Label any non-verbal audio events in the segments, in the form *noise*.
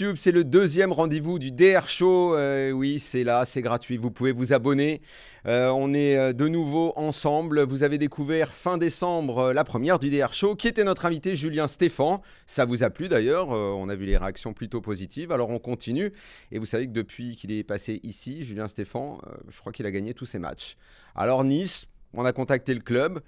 YouTube, c'est le deuxième rendez-vous du DR Show. Euh, oui, c'est là, c'est gratuit, vous pouvez vous abonner. Euh, on est euh, de nouveau ensemble. Vous avez découvert fin décembre la première du DR Show, qui était notre invité Julien Stéphan. Ça vous a plu d'ailleurs, on a vu les réactions plutôt positives, alors on continue. Et vous savez que depuis qu'il est passé ici, Julien Stéphan, je crois qu'il a gagné tous ses matchs. Alors Nice, on a contacté le club.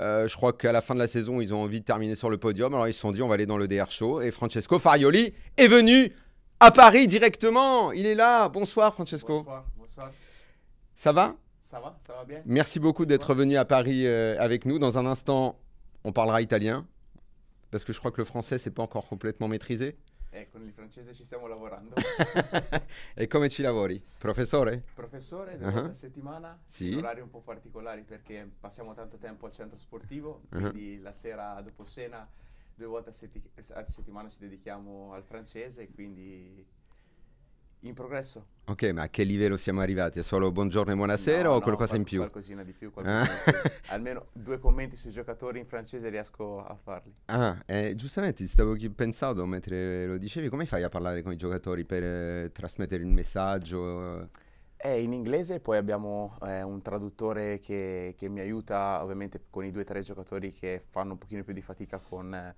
Euh, je crois qu'à la fin de la saison, ils ont envie de terminer sur le podium. Alors ils se sont dit, on va aller dans le DR Show. Et Francesco Farioli est venu à Paris directement. Il est là. Bonsoir, Francesco. Bonsoir. Ça va Ça va, ça va bien. Merci beaucoup d'être venu à Paris euh, avec nous. Dans un instant, on parlera italien. Parce que je crois que le français, c'est pas encore complètement maîtrisé. Eh, con il francese ci stiamo lavorando. *laughs* e come ci lavori? Professore? Professore, due volte uh-huh. a settimana, sì. in orari un po' particolari perché passiamo tanto tempo al centro sportivo, uh-huh. quindi la sera dopo cena due volte a, setti- a settimana ci dedichiamo al francese, quindi in progresso. Ok, ma a che livello siamo arrivati? È solo buongiorno e buonasera no, o no, qualcosa qual- in più? Qualcosina di più, qualcosina ah. di più. Ah. Almeno due commenti sui giocatori in francese riesco a farli. Ah, eh, giustamente ti stavo pensando mentre lo dicevi, come fai a parlare con i giocatori per eh, trasmettere il messaggio? Eh, in inglese poi abbiamo eh, un traduttore che, che, mi aiuta ovviamente con i due o tre giocatori che fanno un pochino più di fatica con eh,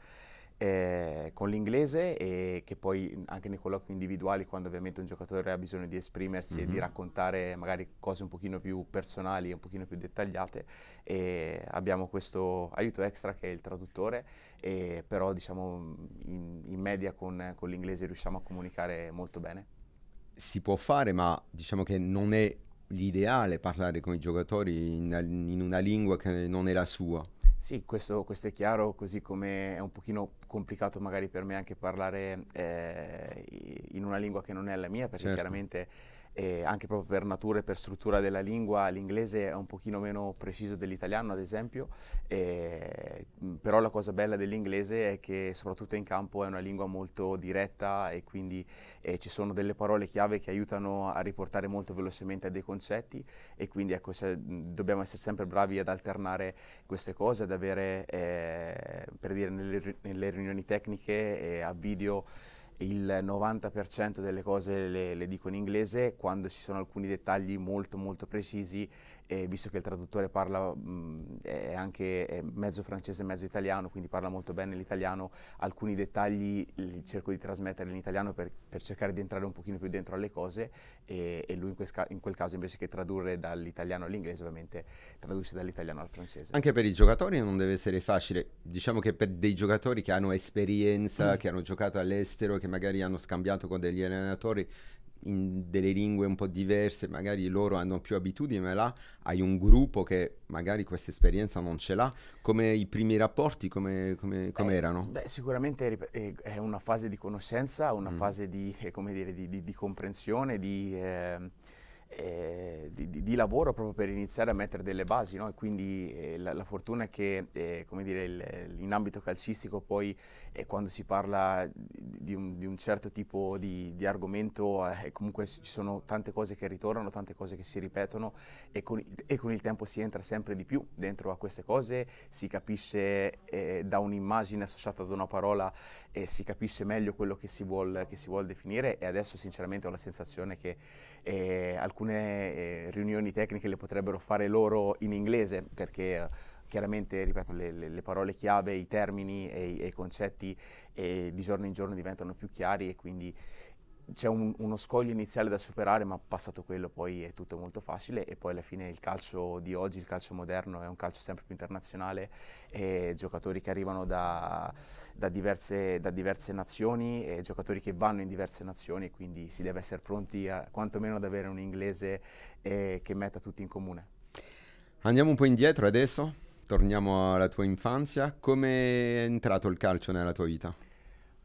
eh, con l'inglese e che poi mhmm, anche nei colloqui individuali quando ovviamente un giocatore ha bisogno di esprimersi mm-hmm. e di raccontare magari cose un pochino più personali, un pochino più dettagliate e abbiamo questo aiuto extra che è il traduttore e però diciamo mhmm, in, in media con, con l'inglese riusciamo a comunicare molto bene. Si può fare ma diciamo che non è l'ideale parlare con i giocatori in, in una lingua che non è la sua. Sì, questo, questo, è chiaro, così come è un pochino complicato magari per me anche parlare eh, in una lingua che non è la mia, perché certo. chiaramente e anche proprio per natura e per struttura della lingua l'inglese è un pochino meno preciso dell'italiano ad esempio, e, mm, però la cosa bella dell'inglese è che soprattutto in campo è una lingua molto diretta e quindi eh, ci sono delle parole chiave che aiutano a riportare molto velocemente a dei concetti e quindi ecco, cioè, dobbiamo essere sempre bravi ad alternare queste cose, ad avere eh, per dire nelle, nelle riunioni tecniche eh, a video il 90% delle cose le, le, dico in inglese, quando ci sono alcuni dettagli molto molto precisi e visto che il traduttore parla, mh, è anche è mezzo francese e mezzo italiano, quindi parla molto bene l'italiano, alcuni dettagli li cerco di trasmettere in italiano per, per cercare di entrare un pochino più dentro alle cose e, e lui in, questa, in, quel caso invece che tradurre dall'italiano all'inglese ovviamente traduce dall'italiano al francese. Anche per i giocatori non deve essere facile, diciamo che per dei giocatori che hanno esperienza, mm. che hanno giocato all'estero, che magari hanno scambiato con degli allenatori, in delle lingue un po' diverse, magari loro hanno più abitudini, ma là hai un gruppo che magari questa esperienza non ce l'ha, come i primi rapporti, come, come, come eh, erano? Beh, sicuramente eh, è una fase di conoscenza, una mm. fase di, eh, dire, di, di, di comprensione, di... Eh, eh, di, di, di, lavoro proprio per iniziare a mettere delle basi, no? e quindi eh, la, la, fortuna è che eh, dire, il, eh, in ambito calcistico poi eh, quando si parla di un, di un certo tipo di, argomento eh, comunque ci sono tante cose che ritornano, tante cose che si ripetono e con, e con il tempo si entra sempre di più dentro a queste cose, si capisce da un'immagine associata ad una parola e si capisce meglio quello che si vuole vuol definire e adesso sinceramente ho la sensazione che e alcune riunioni tecniche le potrebbero fare loro in inglese perché eh, chiaramente, ripeto, le, le, le, parole chiave, i termini e, e i concetti e di giorno in giorno diventano più chiari e quindi c'è un, uno scoglio iniziale da superare, ma passato quello poi è tutto molto facile e poi alla fine il calcio di oggi, il calcio moderno, è un calcio sempre più internazionale e giocatori che arrivano da da diverse, da diverse, nazioni e giocatori che vanno in diverse nazioni, quindi si deve essere pronti a, quantomeno ad avere un inglese eh, che metta tutti in comune. Andiamo un po' indietro adesso, torniamo alla tua infanzia. Come è entrato il calcio nella tua vita?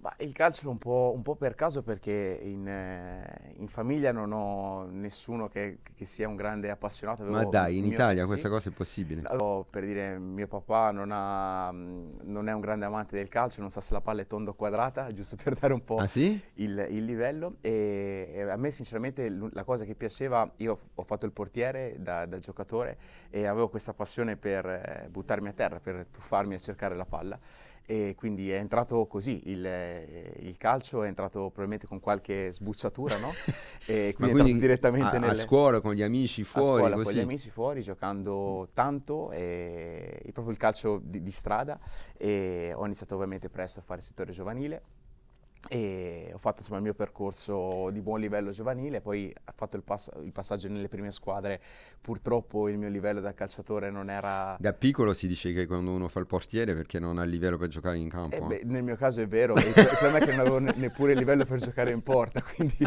Ma il calcio un po', un po', per caso perché in, eh, in famiglia non ho nessuno che, che sia un grande appassionato. Avevo Ma dai, in mio, Italia sì, questa cosa è possibile. Avevo, per dire, mio papà non, ha, mm, non, è un grande amante del calcio, non sa se la palla è tonda o quadrata, *laughs* giusto per dare un po' ah, sì? il, il, livello. E, e, a me sinceramente la cosa che piaceva, io ho fatto il portiere da, da giocatore e avevo questa passione per eh, buttarmi a terra, per tuffarmi a cercare la palla e quindi è entrato così, il, eh, il, calcio è entrato probabilmente con qualche sbucciatura, no? *laughs* E quindi, quindi direttamente a, nelle... a scuola con gli amici fuori, a scuola così. con gli amici fuori, giocando tanto, e, proprio il calcio di, di strada e ho iniziato ovviamente presto a fare il settore giovanile e ho fatto insomma, il mio percorso di buon livello giovanile, poi ho fatto il, pass- il, passaggio nelle prime squadre, purtroppo il mio livello da calciatore non era... Da piccolo si dice che quando uno fa il portiere perché non ha il livello per giocare in campo. Eh, eh? beh, nel mio caso è vero, il problema è che non avevo ne- neppure il livello per giocare in porta, *laughs* quindi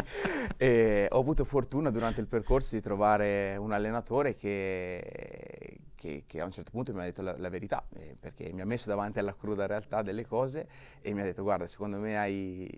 eh, ho avuto fortuna durante il percorso di trovare un allenatore che che, che, a un certo punto mi ha detto la, la verità, eh, perché mi ha messo davanti alla cruda realtà delle cose e mi ha detto guarda, secondo me hai,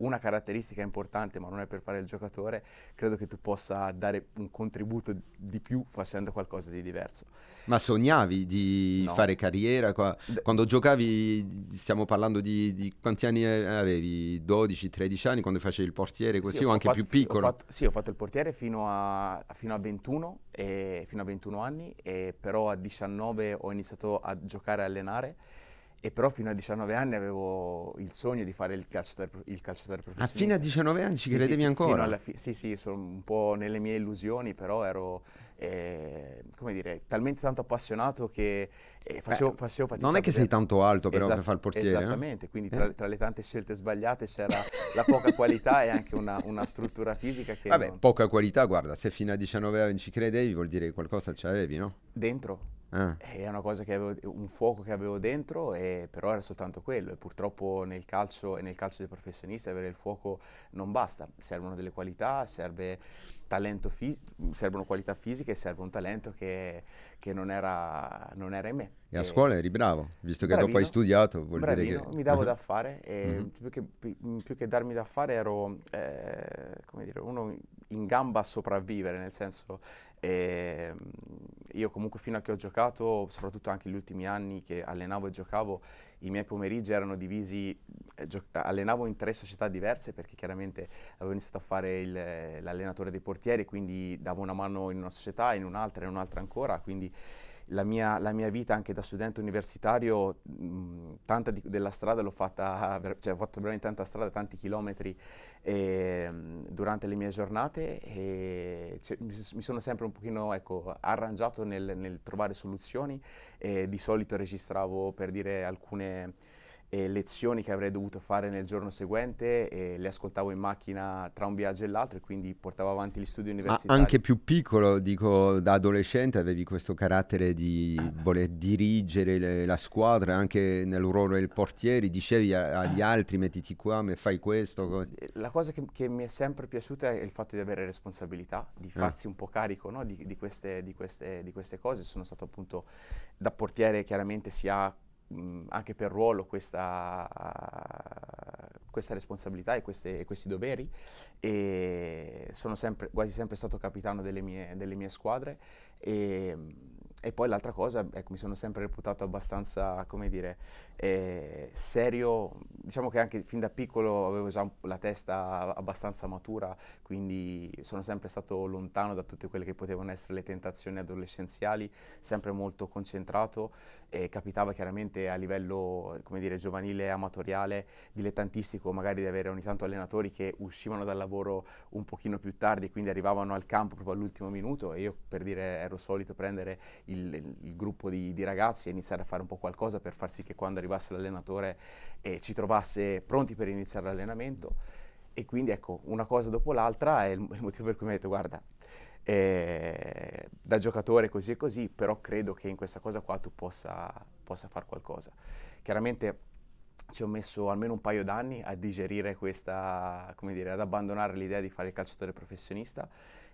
una caratteristica importante, ma non è per fare il giocatore, credo che tu possa dare un contributo di più facendo qualcosa di diverso. Ma sognavi di no. fare carriera? Qua? Quando giocavi, stiamo parlando di, di, quanti anni eh, avevi? 12, 13 anni, quando facevi il portiere, così sì, o anche fatto, più piccolo? Ho fatto, sì, ho fatto il portiere fino a, fino a 21, e, fino a 21 anni, e però a 19 ho iniziato a giocare e allenare e però fino a 19 anni avevo il sogno di fare il calciatore, il calciatore professionista. Ah, fino a 19 anni ci sì, credevi sì, ancora? Fi- sì, sì, sono un po' nelle mie illusioni, però ero, eh, come dire, talmente tanto appassionato che eh, facevo, Beh, facevo fatica. Non è che sei tanto alto però esatto, per fare il portiere. Eh? Esattamente, eh? quindi tra, tra, le tante scelte sbagliate c'era la poca *laughs* qualità e anche una, una struttura fisica che... Vabbè, non... poca qualità, guarda, se fino a 19 anni ci credevi vuol dire che qualcosa ci avevi, no? Dentro. Ah. Eh, è una cosa che avevo, un fuoco che avevo dentro, e, però era soltanto quello. E purtroppo nel calcio e nel calcio dei professionisti avere il fuoco non basta. Servono delle qualità, serve talento fisico, servono qualità fisiche e serve un talento che, che non, era, non, era, in me. E, e a scuola eri bravo, visto bravino, che dopo hai studiato, vuol bravino, dire che... mi davo da fare, mm-hmm. più, che, mm, più, che, darmi da fare ero, eh, come dire, uno in gamba a sopravvivere, nel senso eh, io comunque fino a che ho giocato, soprattutto anche negli ultimi anni che allenavo e giocavo, i miei pomeriggi erano divisi, eh, gio- allenavo in tre società diverse perché chiaramente avevo iniziato a fare il, l'allenatore dei portieri, quindi davo una mano in una società, in un'altra, in un'altra ancora, quindi la mia, la mia, vita anche da studente universitario, mh, tanta di, della strada l'ho fatta, cioè ho fatto veramente tanta strada, tanti chilometri e, ehm, mh, durante le mie giornate e cioè, mi, mi, sono sempre un pochino ecco, arrangiato nel, nel trovare soluzioni e di solito registravo per dire alcune e lezioni che avrei dovuto fare nel giorno seguente e le ascoltavo in macchina tra un viaggio e l'altro e quindi portavo avanti gli studi universitari. Ma anche più piccolo, dico, da adolescente avevi questo carattere di voler dirigere le, la squadra anche nel ruolo del portiere, dicevi a, agli altri mettiti qua, me fai questo. La cosa che, che, mi è sempre piaciuta è il fatto di avere responsabilità, di ah. farsi eh. un po' carico no? di, di, queste, di, queste, di queste cose. Sono stato appunto da portiere chiaramente si ha anche per ruolo questa, questa responsabilità e, queste, questi doveri e sono sempre, quasi sempre stato capitano delle mie, delle mie squadre e, e poi l'altra cosa, ecco, mi sono sempre reputato abbastanza, come dire, eh, serio, diciamo che anche fin da piccolo avevo già la testa abbastanza matura, quindi sono sempre stato lontano da tutte quelle che potevano essere le tentazioni adolescenziali, sempre molto concentrato e capitava chiaramente a livello, come dire, giovanile, amatoriale, dilettantistico, magari di avere ogni tanto allenatori che uscivano dal lavoro un pochino più tardi, quindi arrivavano al campo proprio all'ultimo minuto e io per dire ero solito prendere il, il, il gruppo di, di ragazzi e iniziare a fare un po' qualcosa per far sì che quando arrivavano arrivasse l'allenatore e ci trovasse pronti per iniziare l'allenamento. E quindi ecco, una cosa dopo l'altra è *laughs* il, motivo per cui mi ha detto guarda, eh, da giocatore così e così, però credo che in questa cosa qua tu possa, possa fare qualcosa. Chiaramente ci ho messo almeno un paio d'anni a digerire questa, come dire, ad abbandonare l'idea di fare il calciatore professionista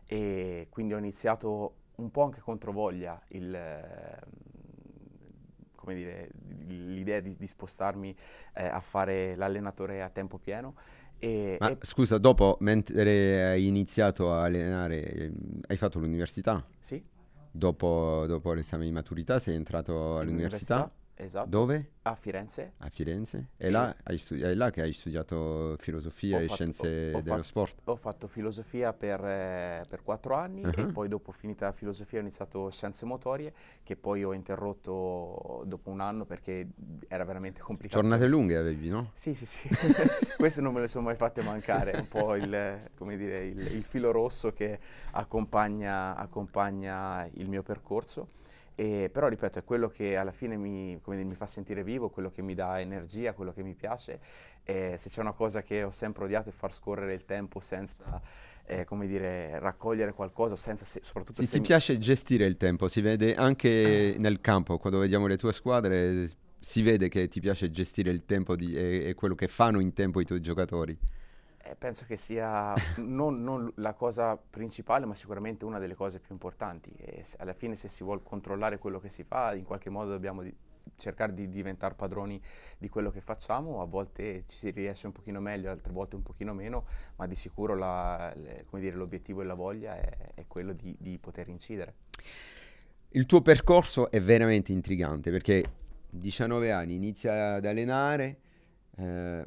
e quindi ho iniziato un po' anche contro voglia il, come dire, l'idea di, di spostarmi eh, a fare l'allenatore a tempo pieno. E, Ma e... scusa, dopo, mentre hai iniziato a allenare, ehm, hai fatto l'università? Sì. Dopo, dopo l'esame di maturità sei entrato all'università? Esatto. Dove? A Firenze. A Firenze. E, e là, studi- è là che hai studiato filosofia e fatto, scienze ho, ho dello fatto, sport? Ho fatto filosofia per, eh, per quattro anni uh-huh. e poi dopo finita la filosofia ho iniziato scienze motorie che poi ho interrotto dopo un anno perché era veramente complicato. Tornate lunghe avevi, no? Sì, sì, sì. *laughs* Queste non me le sono mai fatte mancare, è un po' il, dire, il, il filo rosso che accompagna, accompagna il mio percorso. E, però ripeto, è quello che alla fine mi, dire, mi, fa sentire vivo, quello che mi dà energia, quello che mi piace. E se c'è una cosa che ho sempre odiato è far scorrere il tempo senza, eh, come dire, raccogliere qualcosa, senza se, soprattutto... Ti, se ti mi... piace gestire il tempo, si vede anche *clears throat* nel campo, quando vediamo le tue squadre, si vede che ti piace gestire il tempo di, e, e quello che fanno in tempo i tuoi giocatori. Eh, penso che sia non, non, la cosa principale, ma sicuramente una delle cose più importanti. E alla fine, se si vuole controllare quello che si fa, in qualche modo dobbiamo di cercare di diventare padroni di quello che facciamo. A volte ci si riesce un pochino meglio, altre volte un pochino meno, ma di sicuro l'obiettivo e la voglia è, è quello di, di poter incidere. Il tuo percorso è veramente intrigante perché 19 anni, inizia ad allenare. Eh,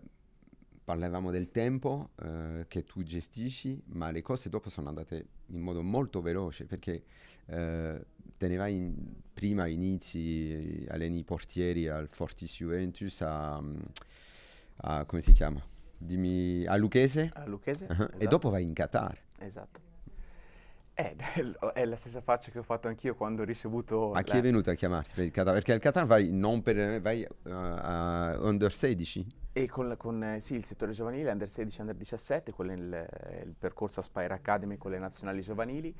parlavamo del tempo eh, che tu gestisci, ma le cose dopo sono andate in modo molto veloce perché eh, te ne vai in, prima, inizi, eh, alleni i portieri al Fortis Juventus, a, a come si chiama? Dimmi, a Lucchese. A Lucchese? Uh-huh. Esatto. E dopo vai in Qatar. Esatto. Eh, *laughs* è la stessa faccia che ho fatto anch'io quando ho ricevuto... Ma chi la... è venuto a chiamarti per il Qatar? Perché al Qatar vai, non per, vai uh, a under 16? E con, con eh, sì, il settore giovanile, under 16, under 17, quello il, il percorso Aspire Academy con le nazionali giovanili.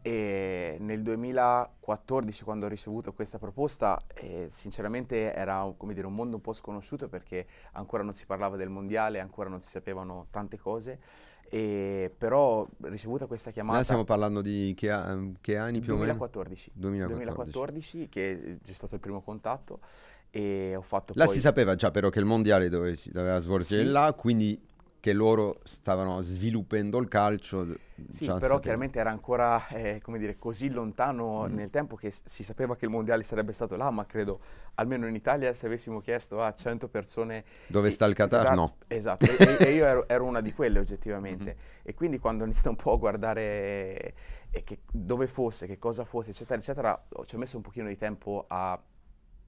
E nel 2014, quando ho ricevuto questa proposta, eh, sinceramente era dire, un mondo un po' sconosciuto perché ancora non si parlava del mondiale, ancora non si sapevano tante cose e però ricevuta questa chiamata... Noi stiamo parlando di che, ehm, che anni più 2014, o meno? 2014. 2014, che eh, c'è stato il primo contatto e ho fatto... Là poi... si sapeva già però che il mondiale dove si doveva svolgere sì. là, quindi che loro stavano sviluppando il calcio. Sì, però sapere. chiaramente era ancora eh, dire, così lontano mm. nel tempo che si sapeva che il mondiale sarebbe stato là, ma credo almeno in Italia se avessimo chiesto a 100 persone... Dove e, sta il Qatar? Qatar no. Esatto, e, e, io ero, ero, una di quelle oggettivamente. *laughs* Mm-hmm. E quindi quando ho iniziato un po' a guardare eh, dove fosse, che cosa fosse, eccetera, eccetera, ci ho messo un pochino di tempo a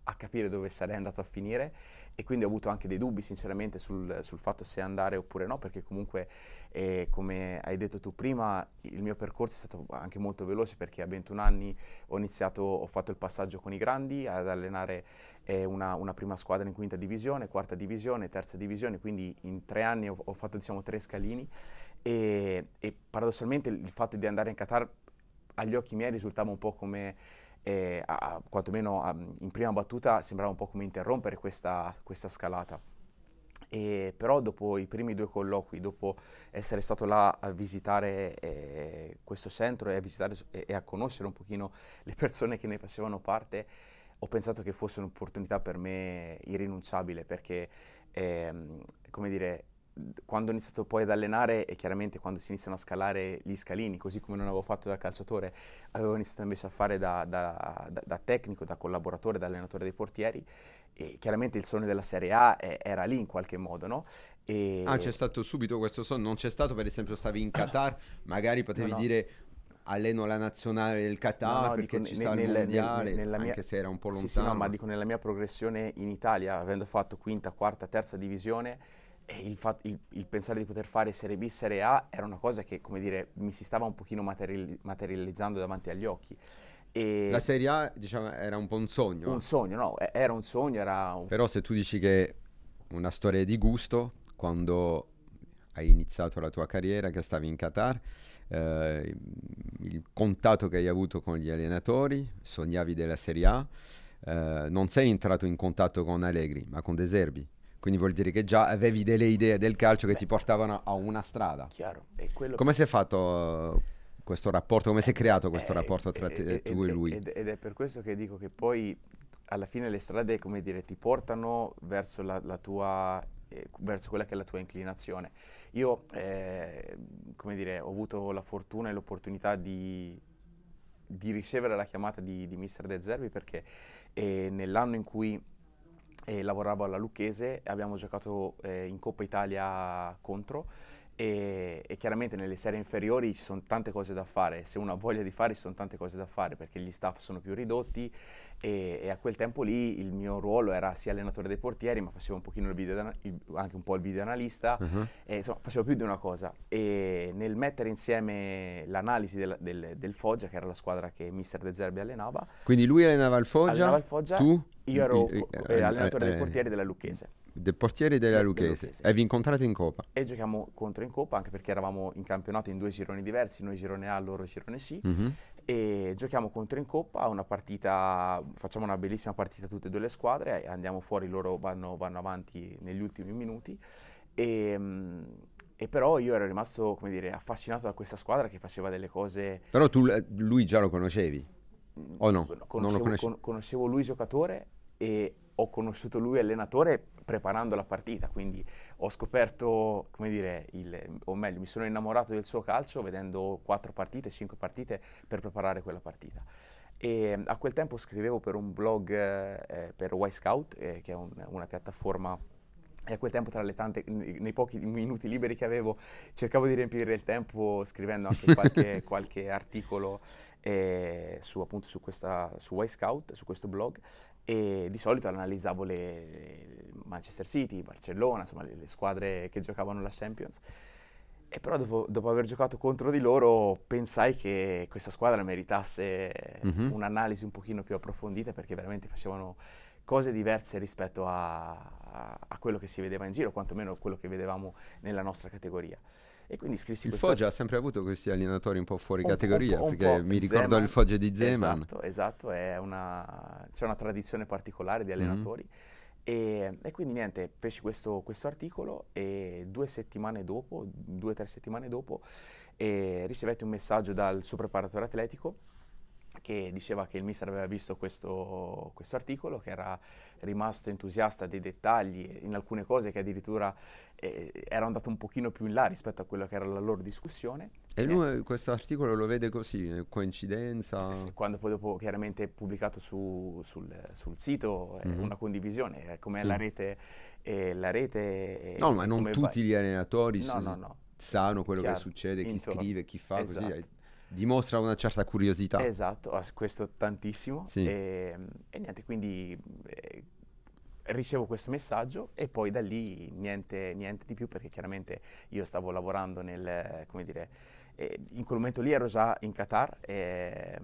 a capire dove sarei andato a finire e quindi ho avuto anche dei dubbi sinceramente sul, sul fatto se andare oppure no perché comunque eh, come hai detto tu prima il mio percorso è stato anche molto veloce perché a 21 anni ho iniziato ho fatto il passaggio con i grandi ad allenare eh, una, una, prima squadra in quinta divisione quarta divisione terza divisione quindi in tre anni ho, ho fatto diciamo tre scalini e, e paradossalmente il fatto di andare in Qatar agli occhi miei risultava un po' come eh, a, quantomeno a, in prima battuta sembrava un po' come interrompere questa, questa scalata. E però dopo i primi due colloqui, dopo essere stato là a visitare eh, questo centro e a, visitare, e, e a conoscere un pochino le persone che ne facevano parte, ho pensato che fosse un'opportunità per me irrinunciabile perché, ehm, come dire, quando ho iniziato poi ad allenare e chiaramente quando si iniziano a scalare gli scalini, così come non avevo fatto da calciatore, avevo iniziato invece a fare da, da, da, da tecnico, da collaboratore, da allenatore dei portieri e chiaramente il sogno della Serie A è, era lì in qualche modo, no? E... Ah, c'è stato subito questo sogno, non c'è stato per esempio stavi in *coughs* Qatar, magari potevi no, no. dire alleno la nazionale del Qatar no, no, perché dico, ci sta nel, il mondiale, nel, nel, mia, anche se era un po' lontano. Sì, sì, no, ma dico nella mia progressione in Italia, avendo fatto quinta, quarta, terza divisione, e il, fat- il, il, pensare di poter fare Serie B, Serie A era una cosa che, come dire, mi si stava un pochino materiali- materializzando davanti agli occhi. E la Serie A, diciamo, era un po' un sogno. Un sogno, no, era un sogno, era un... Però se tu dici che una storia di gusto, quando hai iniziato la tua carriera, che stavi in Qatar, eh, il contatto che hai avuto con gli allenatori, sognavi della Serie A, eh, non sei entrato in contatto con Allegri, ma con De Zerbi. Quindi vuol dire che già avevi delle idee del calcio che Beh. ti eh. portavano a una strada. Chiaro. Come si è fatto eh, questo rapporto? Come eh, si è creato questo eh, rapporto tra eh, te, tu e lui? Ed, ed è per questo che dico che poi alla fine le strade, come dire, ti portano verso la, la tua verso quella che è la tua inclinazione. Io, eh, come dire, ho avuto la fortuna e l'opportunità di, di ricevere la chiamata di, di Mister De Zerbi perché eh, nell'anno in cui e lavoravo alla Lucchese e abbiamo giocato eh, in Coppa Italia contro e, e, chiaramente nelle serie inferiori ci sono tante cose da fare, se uno ha voglia di fare ci sono tante cose da fare perché gli staff sono più ridotti e, e a quel tempo lì il mio ruolo era sia allenatore dei portieri ma facevo un pochino il video, il, anche un po' il videoanalista, uh-huh. e, insomma facevo più di una cosa e nel mettere insieme l'analisi del, del, del Foggia che era la squadra che mister De Zerbi allenava. Quindi lui allenava il Foggia? Allenava il Foggia, tu? Io ero eh, eh, allenatore eh, dei eh. portieri della Lucchese. Del portiere della Lucchese. Lucchese. E vi incontrate in Coppa. E giochiamo contro in Coppa anche perché eravamo in campionato in due gironi diversi, noi girone A, loro girone C. Mm-hmm. E giochiamo contro in Coppa, una partita, facciamo una bellissima partita tutte e due le squadre, andiamo fuori, loro vanno, vanno avanti negli ultimi minuti. E, ehm, e però io ero rimasto, come dire, affascinato da questa squadra che faceva delle cose... Però tu eh, lui già lo conoscevi? Mm, o no? Conoscevo, conoscevo lui giocatore e ho conosciuto lui allenatore preparando la partita, quindi ho scoperto, come dire, il, o meglio, mi sono innamorato del suo calcio vedendo quattro partite, cinque partite per preparare quella partita. E a quel tempo scrivevo per un blog eh, eh per Y Scout, eh, che è un, una piattaforma e a quel tempo, tra le tante, nei pochi minuti liberi che avevo, cercavo di riempire il tempo scrivendo anche qualche, *laughs* qualche articolo eh, su, appunto, su, questa, su Y Scout, su questo blog, e di solito analizzavo le, Manchester City, Barcellona, insomma le, le squadre che giocavano la Champions. E però dopo, dopo, aver giocato contro di loro pensai che questa squadra meritasse mm-hmm. un'analisi un pochino più approfondita perché veramente facevano cose diverse rispetto a, a, a quello che si vedeva in giro, quantomeno quello che vedevamo nella nostra categoria. E quindi scrissi il Il Foggia ha sempre avuto questi allenatori un po' fuori un categoria, po', perché mi ricordo Zeman. il Foggia di Zeman. Esatto, esatto, una, c'è una tradizione particolare di mhm. allenatori. Mm-hmm e, ehm, e quindi niente, feci questo, questo, articolo e due settimane dopo, due o tre settimane dopo, eh, ricevetti un messaggio dal suo preparatore atletico che diceva che il mister aveva visto questo, questo, articolo, che era rimasto entusiasta dei dettagli, in alcune cose che addirittura eh, era andato un pochino più in là rispetto a quella che era la loro discussione. E eh, lui eh, questo articolo lo vede così, eh, coincidenza? Sì, sì, quando poi dopo chiaramente è pubblicato su, sul, sul, sito, è mm-hmm. una condivisione, come sì. la rete... Eh, la rete no, ma non tutti va... gli allenatori no, no, no. sanno quello Chiaro. che succede, chi Insomma, scrive, chi fa, eh, esatto. così dimostra una certa curiosità. Esatto, ah, questo tantissimo. Sì. E, ehm, e, niente, quindi eh, ricevo questo messaggio e poi da lì niente, niente, di più perché chiaramente io stavo lavorando nel, come dire, eh, in quel momento lì ero già in Qatar, eh,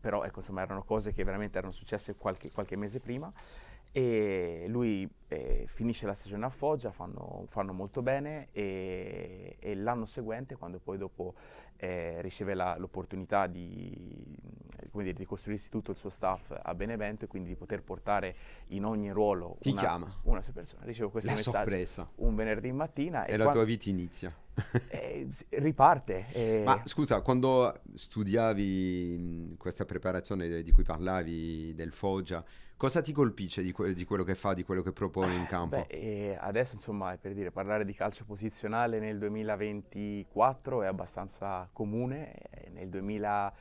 però ecco, insomma erano cose che veramente erano successe qualche, qualche mese prima e lui eh, finisce la stagione a Foggia, fanno, fanno molto bene e, e l'anno seguente, quando poi dopo eh, riceve l'opportunità di, mm, dire, di, costruirsi tutto il suo staff a Benevento e quindi di poter portare in ogni ruolo Ti una, chiama. una sua persona. Ricevo questo la messaggio sorpresa. un venerdì mattina. E, e la tua vita inizia. *laughs* eh, riparte. Eh. Ma scusa, quando studiavi mm, questa preparazione di cui parlavi del Foggia, Cosa ti colpisce di, que- di, quello che fa, di quello che propone in campo? Beh, adesso insomma, per dire, parlare di calcio posizionale nel 2024 è abbastanza comune, nel 2015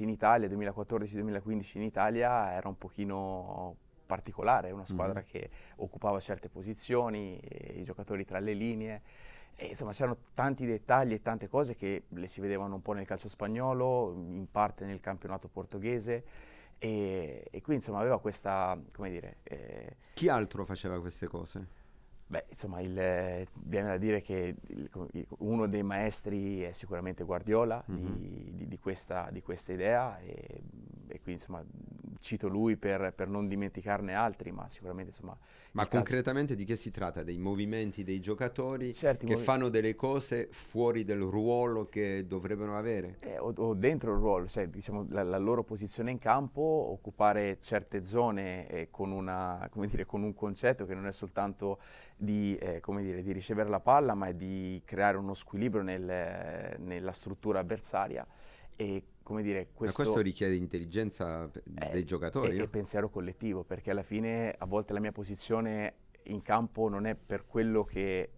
eh, in Italia, 2014-2015 in Italia era un pochino particolare, una squadra mm-hmm. che occupava certe posizioni, i giocatori tra le linee. E insomma, c'erano tanti dettagli e tante cose che le si vedevano un po' nel calcio spagnolo, in parte nel campionato portoghese. E, e quindi insomma aveva questa, come dire... Eh, Chi altro faceva queste cose? Beh, insomma, il, viene da dire che il, uno dei maestri è sicuramente Guardiola mm-hmm. di, mhm. di, di, questa, di, questa, idea, e qui insomma, cito lui per, per, non dimenticarne altri, ma sicuramente insomma... Ma concretamente caso... di che si tratta? Dei movimenti dei giocatori Certi che movi... fanno delle cose fuori del ruolo che dovrebbero avere? Eh, o, o, dentro il ruolo, cioè diciamo la, la, loro posizione in campo, occupare certe zone eh, con, una, dire, con, un concetto che non è soltanto di, eh, dire, di, ricevere la palla, ma è di creare uno squilibrio nel, nella struttura avversaria e come dire, questo... Ma questo richiede intelligenza eh, dei giocatori. E, e pensiero collettivo, perché alla fine a volte la mia posizione in campo non è per quello che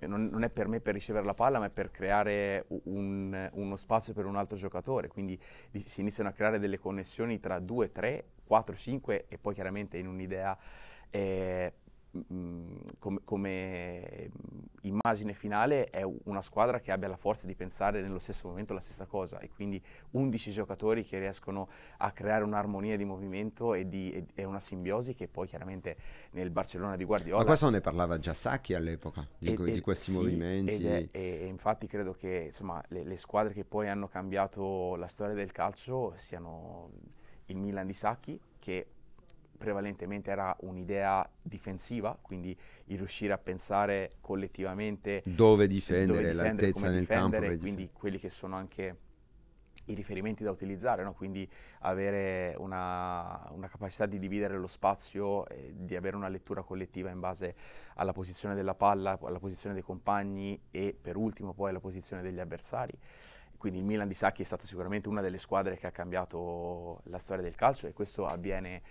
non, non, è per me per ricevere la palla, ma è per creare un, uno spazio per un altro giocatore. Quindi si iniziano a creare delle connessioni tra 2, 3, 4, 5 e poi chiaramente in un'idea eh, come, come immagine finale è una squadra che abbia la forza di pensare nello stesso momento la stessa cosa e quindi 11 giocatori che riescono a creare un'armonia di movimento e, di, e, e una simbiosi che poi chiaramente nel Barcellona di Guardiola... Ma questo ne parlava già Sacchi all'epoca, di, ed, di questi sì, movimenti. È, e, infatti credo che insomma, le, le squadre che poi hanno cambiato la storia del calcio siano il Milan di Sacchi che prevalentemente era un'idea difensiva, quindi il riuscire a pensare collettivamente dove difendere, dove difendere l'altezza nel difendere, campo, quindi quelli che sono anche i riferimenti da utilizzare, no? quindi avere una, una, capacità di dividere lo spazio, eh, di avere una lettura collettiva in base alla posizione della palla, alla posizione dei compagni e per ultimo poi alla posizione degli avversari. Quindi il Milan di Sacchi è stata sicuramente una delle squadre che ha cambiato la storia del calcio e questo avviene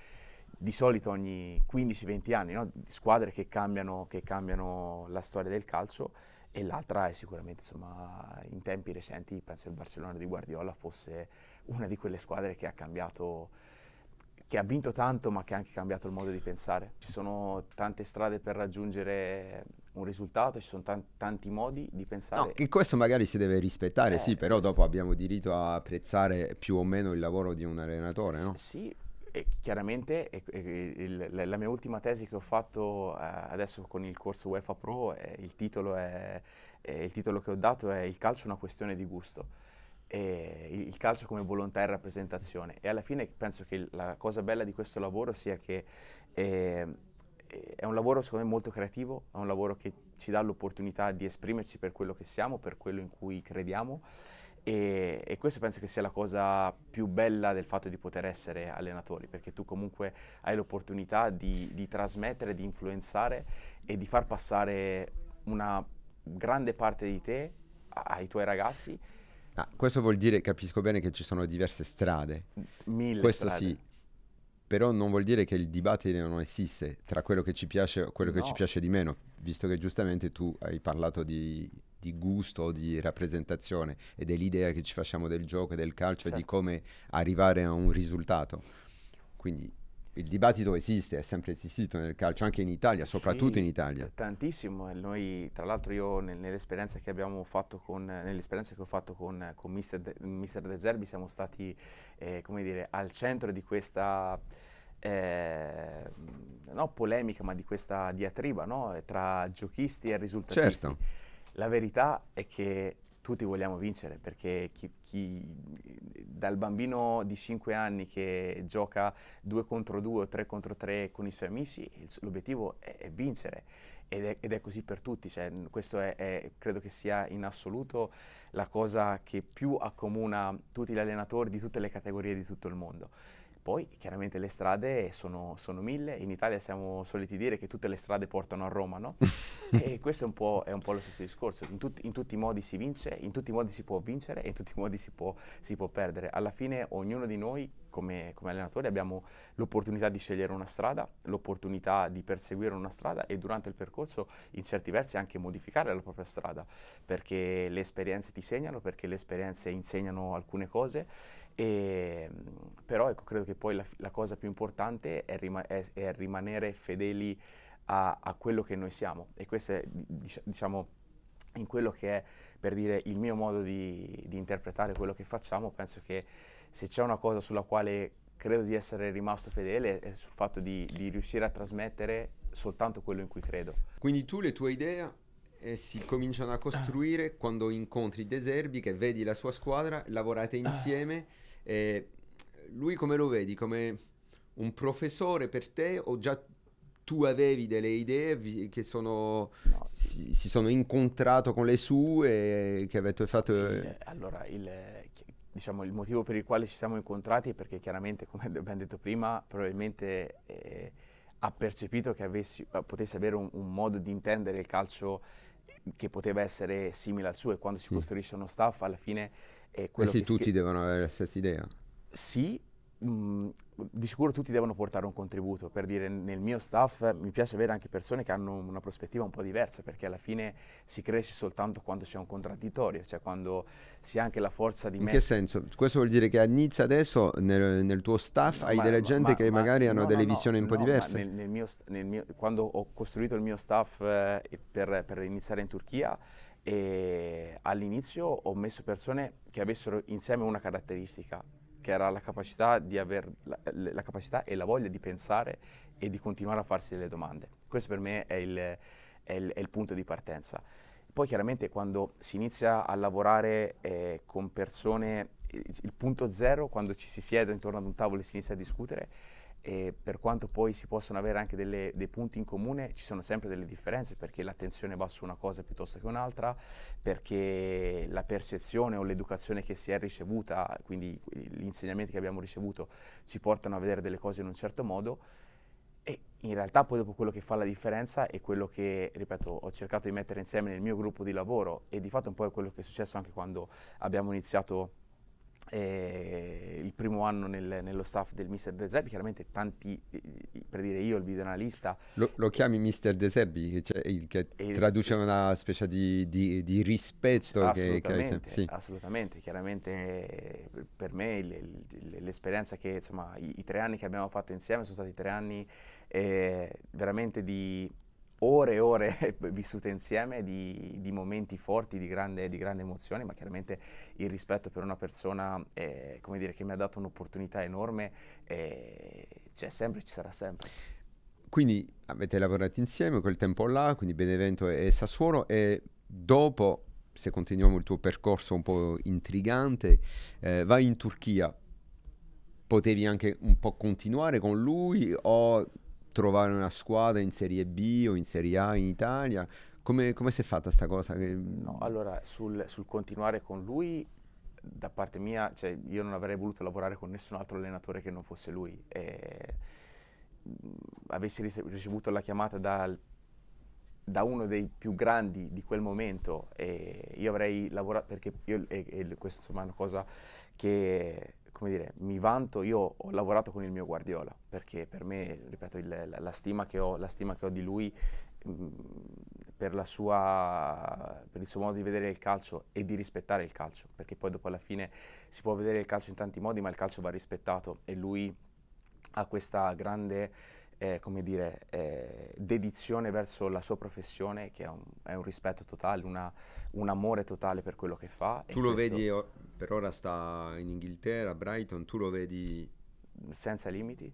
di solito ogni 15-20 anni, no? squadre che cambiano, che cambiano, la storia del calcio e l'altra è sicuramente insomma, in tempi recenti penso il Barcellona di Guardiola fosse una di quelle squadre che ha cambiato che ha vinto tanto ma che ha anche cambiato il modo di pensare. Ci sono tante strade per raggiungere un risultato, ci sono tanti, tanti modi di pensare. No, che questo magari si deve rispettare, eh, eh sì, però questo... dopo abbiamo diritto a apprezzare più o meno il lavoro di un allenatore, S- no? Sì, e chiaramente e, e, il, la mia ultima tesi che ho fatto eh, adesso con il corso UEFA Pro, eh, il, titolo è, eh, il, titolo che ho dato è Il calcio è una questione di gusto. Il, il calcio come volontà e rappresentazione e alla fine penso che la cosa bella di questo lavoro sia che ehm, è un lavoro secondo me molto creativo, è un lavoro che ci dà l'opportunità di esprimerci per quello che siamo, per quello in cui crediamo e, e, questo penso che sia la cosa più bella del fatto di poter essere allenatori, perché tu comunque hai l'opportunità di, di trasmettere, di influenzare e di far passare una grande parte di te ai tuoi ragazzi. Ah, questo vuol dire, capisco bene, che ci sono diverse strade. Mille questo strade. sì. Però non vuol dire che il dibattito non esiste tra quello che ci piace e quello no. che ci piace di meno, visto che giustamente tu hai parlato di di gusto o di rappresentazione ed è l'idea che ci facciamo del gioco e del calcio certo. e di certo. come arrivare a un risultato. Quindi il dibattito esiste, è sempre esistito nel calcio, anche in Italia, soprattutto sì, in Italia. Tantissimo, e noi, tra l'altro io nel, nell'esperienza che abbiamo fatto con, nell'esperienza che ho fatto con, con Mister, De, Mister De Zerbi siamo stati, eh, come dire, al centro di questa... Eh, no, polemica, ma di questa diatriba no? tra giochisti e risultatisti. Certo la verità è che tutti vogliamo vincere perché chi, chi, dal bambino di 5 anni che gioca 2 contro 2 o 3 contro 3 con i suoi amici, l'obiettivo è, è vincere ed è, ed è, così per tutti. Cioè, questo è, è, credo che sia in assoluto la cosa che più accomuna tutti gli allenatori di tutte le categorie di tutto il mondo. Poi chiaramente le strade sono, sono, mille, in Italia siamo soliti dire che tutte le strade portano a Roma, no? *laughs* e questo è un, è un po', lo stesso discorso, in, tut, in, tutti i modi si vince, in tutti i modi si può vincere e in tutti i modi si può, si può perdere. Alla fine ognuno di noi come, come allenatori abbiamo l'opportunità di scegliere una strada, l'opportunità di perseguire una strada e durante il percorso in certi versi anche modificare la propria strada, perché le esperienze ti segnano, perché le esperienze insegnano alcune cose e, però ecco, credo che poi la, la cosa più importante è, rima è, è rimanere fedeli a, a, quello che noi siamo e questo è diciamo in quello che è per dire il mio modo di, di interpretare quello che facciamo penso che se c'è una cosa sulla quale credo di essere rimasto fedele è sul fatto di, di riuscire a trasmettere soltanto quello in cui credo. Quindi tu le tue idee eh, si cominciano a costruire ah. quando incontri De Zerbi, che vedi la sua squadra, lavorate ah. insieme. E lui come lo vedi? Come un professore per te o già tu avevi delle idee che sono, no. si, si, sono incontrato con le sue che avete fatto... Eh? Il, allora, il, diciamo, il motivo per il quale ci siamo incontrati è perché chiaramente, come *laughs* abbiamo detto prima, probabilmente eh, ha percepito che avessi, eh, potessi avere un, un, modo di intendere il calcio che poteva essere simile al suo e quando si mm. costruisce uno staff alla fine è eh quello eh sì, che... tutti devono avere la stessa idea. Sì, di sicuro tutti devono portare un contributo, per dire nel mio staff eh, mi piace avere anche persone che hanno una prospettiva un po' diversa, perché alla fine si cresce soltanto quando c'è un contraddittorio, cioè quando si ha anche la forza di... In che senso? Questo vuol dire che a Nizza adesso nel, nel tuo staff no, hai ma, della gente ma, che ma, magari hanno no, delle no, visioni un po' diverse? Nel, nel mio, mio, quando ho costruito il mio staff eh, per, per iniziare in Turchia, e eh, all'inizio ho messo persone che avessero insieme una caratteristica che era la capacità, la, la capacità, e la voglia di pensare e di continuare a farsi delle domande. Questo per me è il, è il, è il punto di partenza. Poi chiaramente quando si inizia a lavorare eh, con persone, il punto zero, quando ci si siede intorno ad un tavolo e si inizia a discutere, e per quanto poi si possano avere anche delle, dei punti in comune, ci sono sempre delle differenze perché l'attenzione va su una cosa piuttosto che un'altra, perché la percezione o l'educazione che si è ricevuta, quindi gli insegnamenti che abbiamo ricevuto, ci portano a vedere delle cose in un certo modo. E in realtà poi dopo quello che fa la differenza è quello che, ripeto, ho cercato di mettere insieme nel mio gruppo di lavoro e di fatto un po' è quello che è successo anche quando abbiamo iniziato eh, il primo anno nel, nello staff del Mr. De Zerbi, chiaramente tanti, eh, per dire io il videoanalista... Lo, lo chiami Mr. De Zerbi, cioè il, che e, eh, traduce eh, una specie di, di, di rispetto. Assolutamente, che, che sì. assolutamente, chiaramente per me l'esperienza che, insomma, i, i, tre anni che abbiamo fatto insieme sono stati tre anni eh, veramente di ore e ore *laughs* vissute insieme di, di momenti forti, di grande, di grande, emozione, ma chiaramente il rispetto per una persona eh, dire, che mi ha dato un'opportunità enorme eh, c'è sempre, e ci sarà sempre. Quindi avete lavorato insieme quel tempo là, quindi Benevento e, e Sassuolo e dopo, se continuiamo il tuo percorso un po' intrigante, eh, vai in Turchia. Potevi anche un po' continuare con lui o trovare una squadra in Serie B o in Serie A in Italia? Come, come si è fatta questa cosa? Che... No, allora, sul, sul, continuare con lui, da parte mia, cioè, io non avrei voluto lavorare con nessun altro allenatore che non fosse lui. E, mh, mm, avessi ricevuto la chiamata dal da uno dei più grandi di quel momento e io avrei lavorato perché io, e, e questa insomma è una cosa che come dire, mi vanto, io ho lavorato con il mio Guardiola, perché per me, ripeto, il, la, la, stima ho, la, stima che ho, di lui mh, mm, per, sua, per, il suo modo di vedere il calcio e di rispettare il calcio, perché poi dopo alla fine si può vedere il calcio in tanti modi, ma il calcio va rispettato e lui ha questa grande, eh, come dire, eh, dedizione verso la sua professione, che è un, è un rispetto totale, una, un amore totale per quello che fa. Tu lo vedi per ora sta in Inghilterra, Brighton, tu lo vedi... Senza limiti.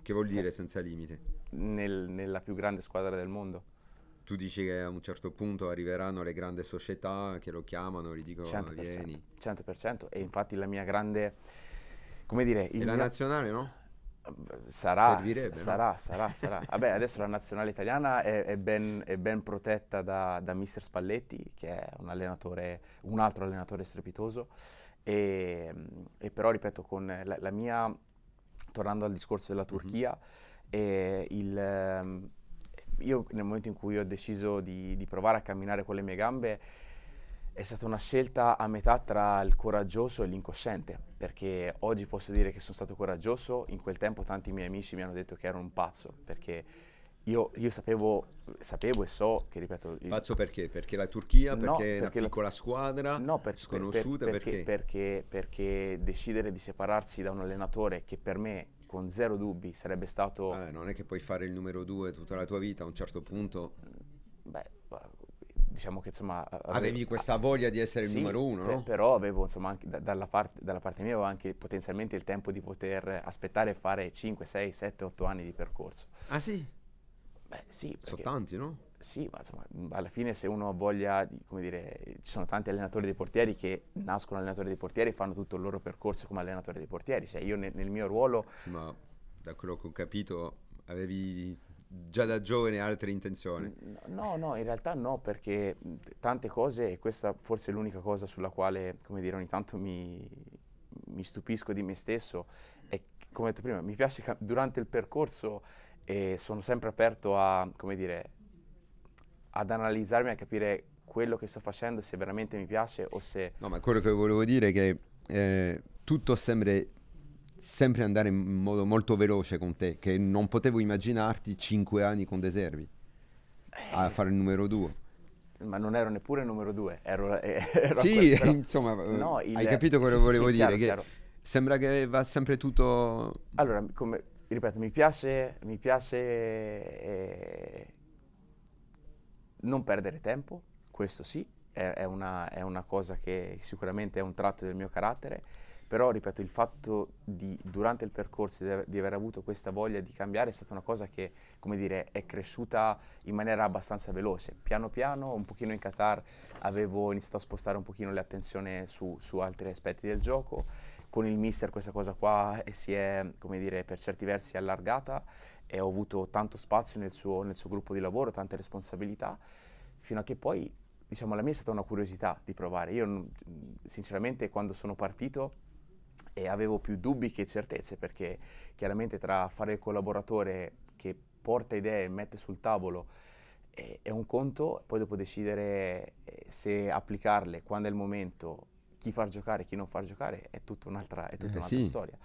Che vuol Sen- dire senza limiti? Nel, nella più grande squadra del mondo. Tu dici che a un certo punto arriveranno le grandi società che lo chiamano, gli dicono 100%, ah, vieni. 100%, e infatti la mia grande... come dire... E la mia... nazionale no? Sarà, sarà, no? sarà, sarà. Vabbè, adesso la nazionale italiana è, è, ben, è ben, protetta da, da, mister Spalletti, che è un allenatore, un altro allenatore strepitoso. E, e però, ripeto, con la, la, mia, tornando al discorso della mhm. Turchia, mm-hmm. il, ehm, io nel momento in cui ho deciso di, di provare a camminare con le mie gambe, è stata una scelta a metà tra il coraggioso e l'incosciente, perché oggi posso dire che sono stato coraggioso, in quel tempo tanti miei amici mi hanno detto che ero un pazzo, perché io, io sapevo, sapevo, e so che, ripeto... Pazzo perché? Perché la Turchia? Perché, no, perché una piccola la... squadra? No, per, sconosciuta? Per, perché, perché? perché decidere di separarsi da un allenatore che per me con zero dubbi sarebbe stato... Eh, non è che puoi fare il numero due tutta la tua vita, a un certo punto... Beh, diciamo che insomma... Avevi questa voglia di essere sì, il numero uno, no? però avevo insomma anche da, dalla, parte, dalla, parte, mia avevo anche potenzialmente il tempo di poter aspettare e fare 5, 6, 7, 8 anni di percorso. Ah sì? Beh sì. Perché, Sono tanti, no? Sì, ma insomma alla fine se uno ha voglia, di, come dire, ci sono tanti allenatori dei portieri che nascono allenatori dei portieri e fanno tutto il loro percorso come allenatore dei portieri, cioè io nel, nel mio ruolo... Sì, ma da quello che ho capito avevi già da giovane altre intenzioni? No, no, in realtà no, perché tante cose, e questa forse è l'unica cosa sulla quale, come dire, ogni tanto mi, mi stupisco di me stesso, è come ho detto prima, mi piace durante il percorso e sono sempre aperto a, come dire, ad analizzarmi, a capire quello che sto facendo, se veramente mi piace o se... No, ma quello che volevo dire è che eh, tutto sembra sempre andare in modo molto veloce con te, che non potevo immaginarti cinque anni con De Servi a eh. fare il numero due. Ma non ero neppure il numero due, ero, eh, *laughs* ero Sì, quello, *laughs* insomma, eh, no, il, hai capito quello sì, che volevo sì, dire, chiaro, che chiaro. sembra che va sempre tutto... Allora, come, ripeto, mi piace, mi piace eh, non perdere tempo, questo sì, è, è, una, è una cosa che sicuramente è un tratto del mio carattere, però ripeto il fatto di durante il percorso di, di aver avuto questa voglia di cambiare è stata una cosa che come dire è cresciuta in maniera abbastanza veloce piano piano un pochino in Qatar avevo iniziato a spostare un pochino l'attenzione su, su altri aspetti del gioco con il mister questa cosa qua eh, si è come dire per certi versi allargata e ho avuto tanto spazio nel suo, nel suo gruppo di lavoro tante responsabilità fino a che poi Diciamo, la mia è stata una curiosità di provare. Io, sinceramente, quando sono partito, e avevo più dubbi che certezze perché chiaramente tra fare il collaboratore che porta idee e mette sul tavolo eh, è un conto, poi dopo decidere eh, se applicarle, quando è il momento, chi far giocare, e chi non far giocare, è tutta un'altra, è tutta eh, un'altra sì. storia.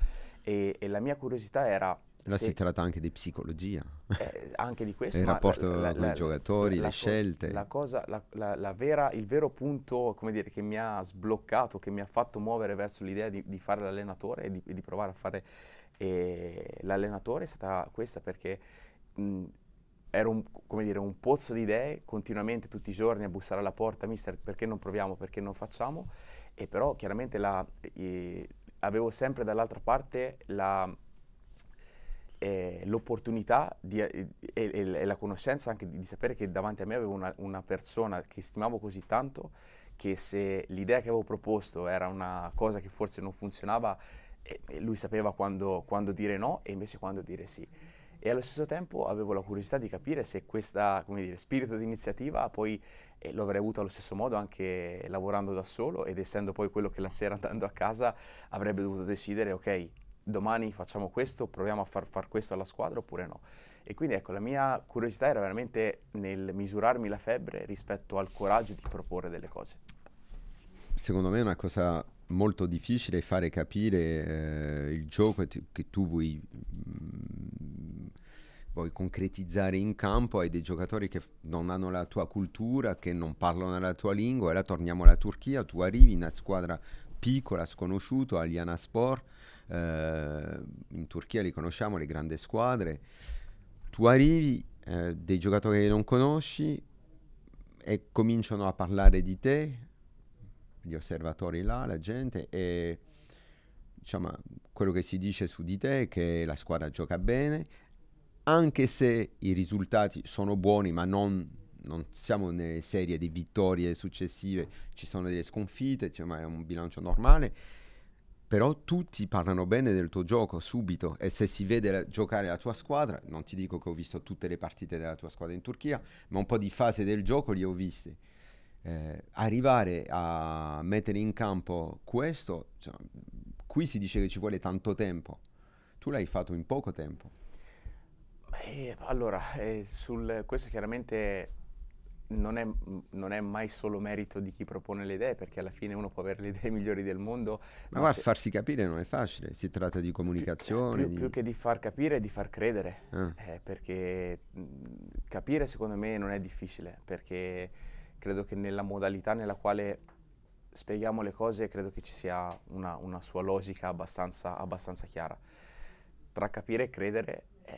E, e la mia curiosità era Là sì. si tratta anche di psicologia. Eh, anche di questo. il rapporto con i giocatori, le scelte. Cosa, cosa, vera, il vero punto dire, che mi ha sbloccato, che mi ha fatto muovere verso l'idea di, di fare l'allenatore e di, di provare a fare eh, l'allenatore è stata questa perché... Mh, era un, dire, un, pozzo di idee, continuamente tutti i giorni a bussare alla porta, mister, perché non proviamo, perché non facciamo, e però chiaramente la, eh, avevo sempre dall'altra parte la, eh, l'opportunità e, eh, la conoscenza anche di, di, sapere che davanti a me avevo una, una persona che stimavo così tanto che se l'idea che avevo proposto era una cosa che forse non funzionava, eh, eh lui sapeva quando, quando, dire no e invece quando dire sì. E allo stesso tempo avevo la curiosità di capire se questo spirito di iniziativa poi eh, lo avrei avuto allo stesso modo anche lavorando da solo ed essendo poi quello che la sera andando a casa avrebbe dovuto decidere, ok, domani facciamo questo, proviamo a far, far questo alla squadra oppure no. E quindi ecco, la mia curiosità era veramente nel misurarmi la febbre rispetto al coraggio di proporre delle cose. Secondo me è una cosa molto difficile fare capire eh, il gioco che tu vuoi, mh, mm, vuoi, concretizzare in campo ai dei giocatori che non hanno la tua cultura, che non parlano la tua lingua. E là torniamo alla Turchia, tu arrivi in una squadra piccola, sconosciuto, Aliana Sport, eh, in Turchia li conosciamo, le grandi squadre, tu arrivi, eh, dei giocatori che non conosci e cominciano a parlare di te, gli osservatori là, la gente, e diciamo, quello che si dice su di te è che la squadra gioca bene, anche se i risultati sono buoni ma non non siamo nelle serie di vittorie successive, ci sono delle sconfitte, cioè, ma è un bilancio normale. Però tutti parlano bene del tuo gioco subito e se si vede la, giocare la tua squadra, non ti dico che ho visto tutte le partite della tua squadra in Turchia, ma un po' di fase del gioco li ho viste. Eh, arrivare a mettere in campo questo, cioè, qui si dice che ci vuole tanto tempo, tu l'hai fatto in poco tempo. Beh, allora, eh, sul, questo chiaramente non è, non è, mai solo merito di chi propone le idee, perché alla fine uno può avere le idee *laughs* migliori del mondo. Ma, ma se... farsi capire non è facile, si tratta di comunicazione. Più, di... più che di far capire, è di far credere, ah. eh, perché mh, capire secondo me non è difficile, perché credo che nella modalità nella quale spieghiamo le cose, credo che ci sia una, una sua logica abbastanza, abbastanza, chiara. Tra capire e credere è,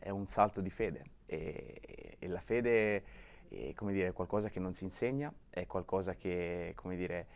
eh, è un salto di fede e, e la fede e, come dire, qualcosa che non si insegna, è qualcosa che, come dire,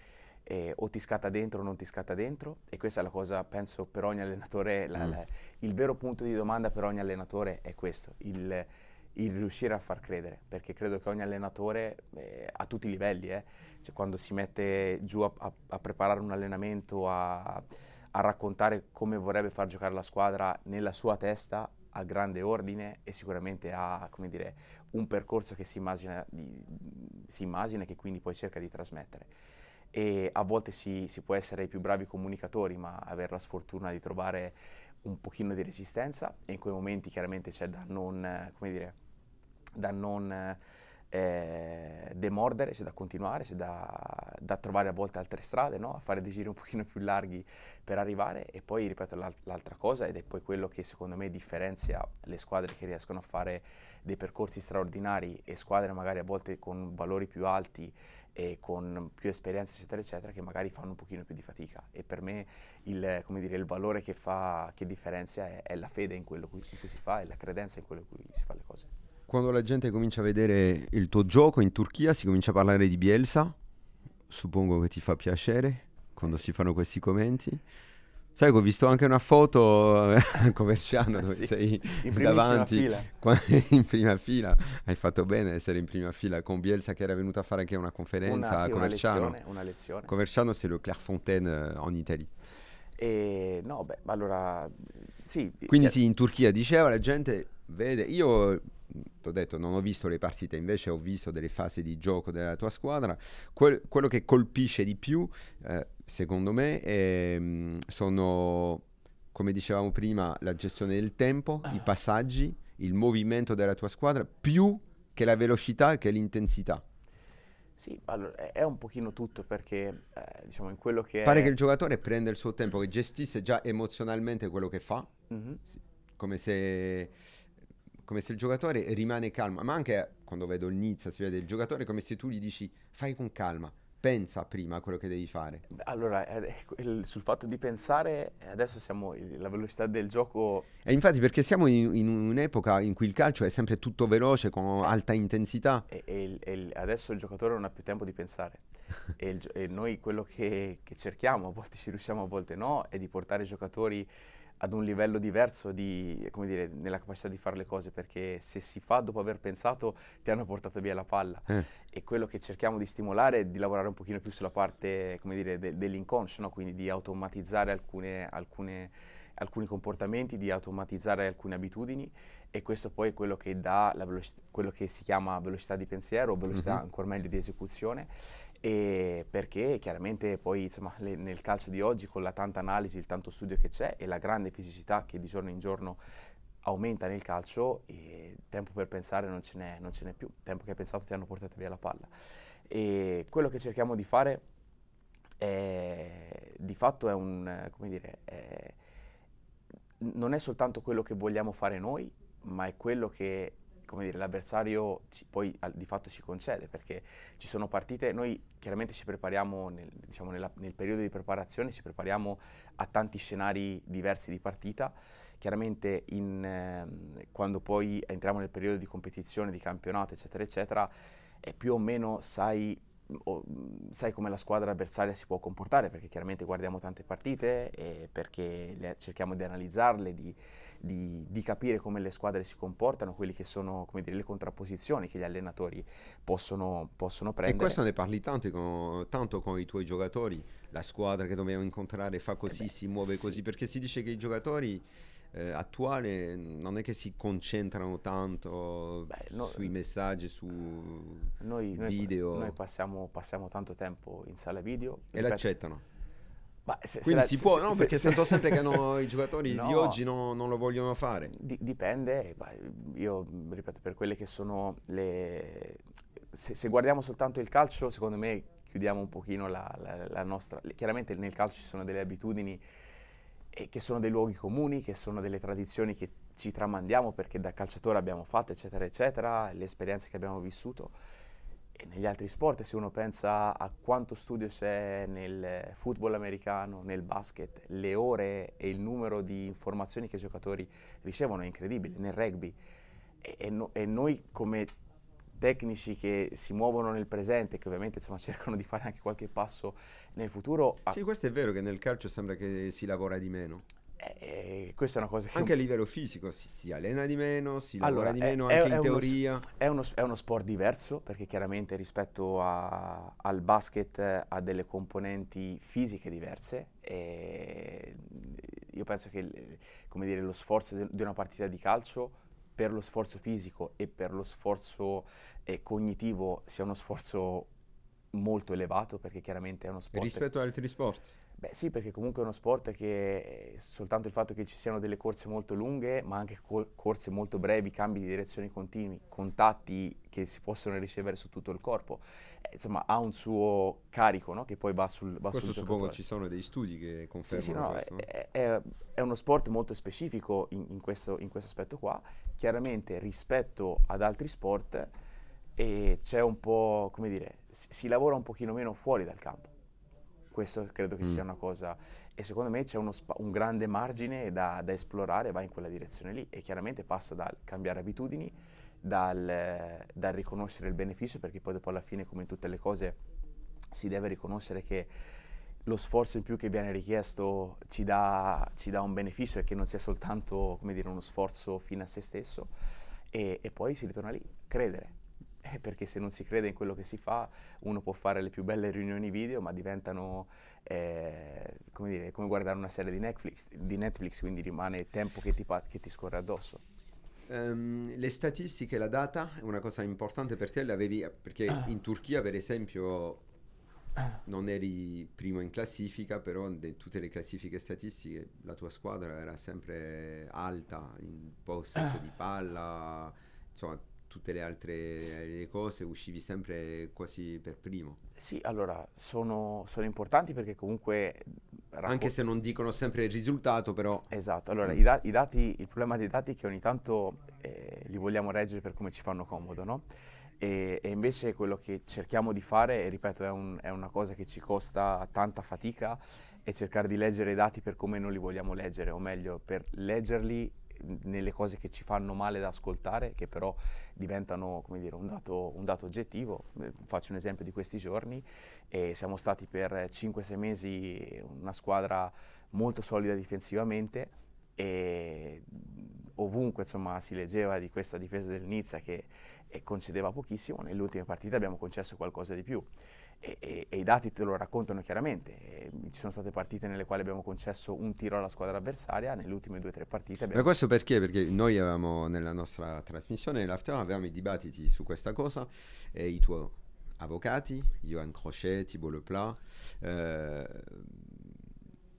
eh, o ti scatta dentro o non ti scatta dentro e questa è la cosa, penso, per ogni allenatore, la, mm. la, il vero punto di domanda per ogni allenatore è questo, il, il riuscire a far credere, perché credo che ogni allenatore eh, a tutti i livelli, eh, cioè quando si mette giù a, a, a preparare un allenamento, a, a raccontare come vorrebbe far giocare la squadra nella sua testa, a grande ordine e sicuramente ha, come dire, un percorso che si immagina, di, si immagina e che quindi poi cerca di trasmettere. E a volte si, si può essere i più bravi comunicatori, ma avere la sfortuna di trovare un pochino di resistenza e in quei momenti chiaramente c'è da non, come dire, da non eh, demordere, c'è da continuare, c'è da, da, trovare a volte altre strade, no? a fare dei giri un pochino più larghi per arrivare e poi ripeto l'altra cosa ed è poi quello che secondo me differenzia le squadre che riescono a fare dei percorsi straordinari e squadre magari a volte con valori più alti e con più esperienza eccetera eccetera che magari fanno un pochino più di fatica e per me il, dire, il valore che, fa, che differenzia è, è, la fede in quello cui, in cui si fa e la credenza in quello in cui si fa le cose. Quando la gente comincia a vedere il tuo gioco in Turchia si comincia a parlare di Bielsa, suppongo che ti fa piacere quando si fanno questi commenti. Sai che ho visto anche una foto eh, a *laughs* Coverciano dove sì, sei in davanti, fila. *laughs* in prima fila. Hai fatto bene ad essere in prima fila con Bielsa che era venuto a fare anche una conferenza una, sì, a Coverciano. Una lezione, una lezione. Coverciano c'est le Clairefontaine eh, in Italia. E, no, beh, allora sì. Quindi eh, sì, in Turchia diceva la gente vede io ti ho detto, non ho visto le partite, invece ho visto delle fasi di gioco della tua squadra. Que- quello che colpisce di più, eh, secondo me, è, ehm, sono, come dicevamo prima, la gestione del tempo, i passaggi, il movimento della tua squadra, più che la velocità e che l'intensità. Sì, allora è un pochino tutto perché eh, diciamo in quello che... Pare è... che il giocatore prenda il suo tempo, che gestisse già emozionalmente quello che fa, mm-hmm. come se come se il giocatore rimane calmo, ma anche quando vedo il Nizza si vede il giocatore come se tu gli dici fai con calma, pensa prima a quello che devi fare. Allora, eh, sul fatto di pensare, adesso siamo la velocità del gioco. E infatti, perché siamo in, in un'epoca in cui il calcio è sempre tutto veloce, con alta intensità. E, e, e adesso il giocatore non ha più tempo di pensare. *laughs* e, il, e, noi quello che, che cerchiamo, a volte ci riusciamo, a volte no, è di portare i giocatori ad un livello diverso di, come dire, nella capacità di fare le cose, perché se si fa dopo aver pensato ti hanno portato via la palla. Eh. E quello che cerchiamo di stimolare è di lavorare un pochino più sulla parte, come dire, de- dell'inconscio, no? quindi di automatizzare alcune, alcune, alcuni comportamenti, di automatizzare alcune abitudini e questo poi è quello che dà veloci- quello che si chiama velocità di pensiero, velocità mm-hmm. ancora meglio di esecuzione e perché chiaramente poi insomma, le, nel calcio di oggi con la tanta analisi, il tanto studio che c'è e la grande fisicità che di giorno in giorno aumenta nel calcio, eh, tempo per pensare non ce, n'è, non ce n'è più, tempo che hai pensato ti hanno portato via la palla. E quello che cerchiamo di fare è, di fatto è un, come dire, è, non è soltanto quello che vogliamo fare noi, ma è quello che come dire, l'avversario poi al, di fatto ci concede perché ci sono partite, noi chiaramente ci prepariamo nel, diciamo nella, nel periodo di preparazione, ci prepariamo a tanti scenari diversi di partita, chiaramente in, eh, quando poi entriamo nel periodo di competizione, di campionato eccetera eccetera, è più o meno sai o, mhmm, sai come la squadra avversaria si può comportare, perché chiaramente guardiamo tante partite, e perché le, cerchiamo di analizzarle, di, di, di, capire come le squadre si comportano, quelle che sono dire, le contrapposizioni che gli allenatori possono, possono prendere. E questo ne parli tanto con, tanto con, i tuoi giocatori, la squadra che dobbiamo incontrare fa così, eh beh, si muove sì. così, perché si dice che i giocatori eh, attuale non è che si concentrano tanto Beh, no, sui eh, messaggi, su noi, video. Noi, noi passiamo, passiamo, tanto tempo in sala video. E l'accettano. Ma se, Quindi se si la, può, se, no? perché sento sempre che *laughs* no, i giocatori no, di oggi no, non lo vogliono fare. Di, dipende, io ripeto, per quelle che sono le... Se, se, guardiamo soltanto il calcio, secondo me chiudiamo un pochino la, la, la nostra... Chiaramente nel calcio ci sono delle abitudini e che sono dei luoghi comuni, che sono delle tradizioni che ci tramandiamo perché da calciatore abbiamo fatto, eccetera, eccetera, le esperienze che abbiamo vissuto. E negli altri sport, se uno pensa a quanto studio c'è nel football americano, nel basket, le ore e il numero di informazioni che i giocatori ricevono è incredibile, nel rugby. E, e, no, e noi come tecnici che si muovono nel presente, che ovviamente insomma, *laughs* cercano di fare anche qualche passo nel futuro. Ah. Sì, questo è vero che nel calcio sembra che si lavora di meno. Eh, eh, questa è una cosa che... Anche a livello fisico si, si allena di meno, si allora, lavora di è, meno anche è, in è teoria. è, uno, è, uno, sport diverso perché chiaramente rispetto a, al basket ha delle componenti fisiche diverse. Eh, io penso che dire, lo sforzo di una partita di calcio per lo sforzo fisico e per lo sforzo e cognitivo sia uno sforzo molto elevato perché chiaramente è uno sport... E rispetto ad altri sport? Beh sì, perché comunque è uno sport che soltanto il fatto che ci siano delle corse molto lunghe, ma anche col- corse molto brevi, cambi di direzione continui, contatti che si possono ricevere su tutto il corpo, eh, insomma ha un suo carico no? che poi va sul va Questo sul suppongo ci sono dei studi che confermano sì, sì, no, questo. È, è, è, uno sport molto specifico in, in, questo, in questo aspetto qua, chiaramente rispetto ad altri sport e c'è un po', come dire, si, si, lavora un pochino meno fuori dal campo. Questo credo che mm. sia una cosa e secondo me c'è spa- un grande margine da, da, esplorare, va in quella direzione lì e chiaramente passa dal cambiare abitudini, dal, dal riconoscere il beneficio, perché poi dopo alla fine, come in tutte le cose, si deve riconoscere che lo sforzo in più che viene richiesto ci dà, ci dà un beneficio e che non sia soltanto dire, uno sforzo fine a se stesso e, e poi si ritorna lì, credere, eh, perché se non si crede in quello che si fa, uno può fare le più belle riunioni video, ma diventano eh, come, dire, come, guardare una serie di Netflix, di Netflix quindi rimane il tempo che ti, che ti scorre addosso. Um, le statistiche, la data è una cosa importante per te, l'avevi perché in Turchia, per esempio, non eri primo in classifica, però in tutte le classifiche statistiche la tua squadra era sempre alta in possesso di palla, insomma tutte le altre le cose uscivi sempre quasi per primo. Sì, allora sono, sono importanti perché comunque... Raccol- Anche se non dicono sempre il risultato, però... Esatto, allora mm. i, da- i, dati, il problema dei dati è che ogni tanto eh, li vogliamo reggere per come ci fanno comodo, no? E, e invece quello che cerchiamo di fare, e ripeto, è, un, è una cosa che ci costa tanta fatica, è cercare di leggere i dati per come non li vogliamo leggere, o meglio, per leggerli nelle cose che ci fanno male da ascoltare, che però diventano dire, un, dato, un, dato, oggettivo. Eh, faccio un esempio di questi giorni, eh, siamo stati per 5-6 mesi una squadra molto solida difensivamente e ovunque insomma, si leggeva di questa difesa del Nizza che eh, concedeva pochissimo, nelle ultime partite abbiamo concesso qualcosa di più e, e, e, i dati te lo raccontano chiaramente. E ci sono state partite nelle quali abbiamo concesso un tiro alla squadra avversaria, nelle ultime due o tre partite. Abbiamo... Ma questo perché? Perché noi avevamo nella nostra trasmissione, nell'after, avevamo i dibattiti su questa cosa e i tuoi avvocati, Johan Crochet, Thibault Leplat, eh,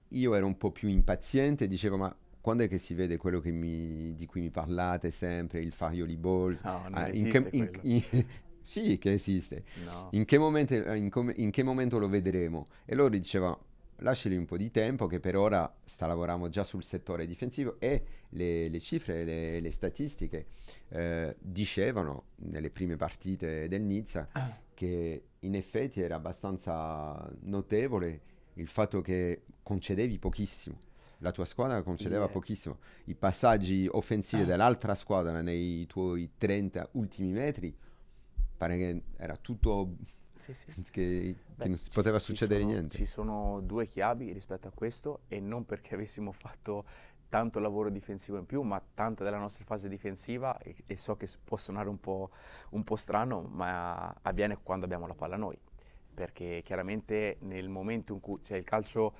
io ero un po' più impaziente, dicevo ma quando è che si vede quello che mi, di cui mi parlate sempre, il Farioli Ball? No, ah, in, in, in, sì che esiste. No. In, che momento, eh, in, com- in che momento lo vedremo? E loro diceva, lasciali un po' di tempo che per ora sta lavorando già sul settore difensivo e le, le cifre, le, le statistiche eh, dicevano nelle prime partite del Nizza *coughs* che in effetti era abbastanza notevole il fatto che concedevi pochissimo. La tua squadra concedeva yeah. pochissimo. I passaggi offensivi eh. dell'altra squadra nei tuoi 30 ultimi metri pare che era tutto sì, sì. *laughs* che, Beh, non si poteva ci, succedere ci sono, niente. Ci sono due chiavi rispetto a questo e non perché avessimo fatto tanto lavoro difensivo in più, ma tanta della nostra fase difensiva, e, e so che può suonare un po', un po' strano, ma avviene quando abbiamo la palla noi, perché chiaramente nel momento in cui, cioè il calcio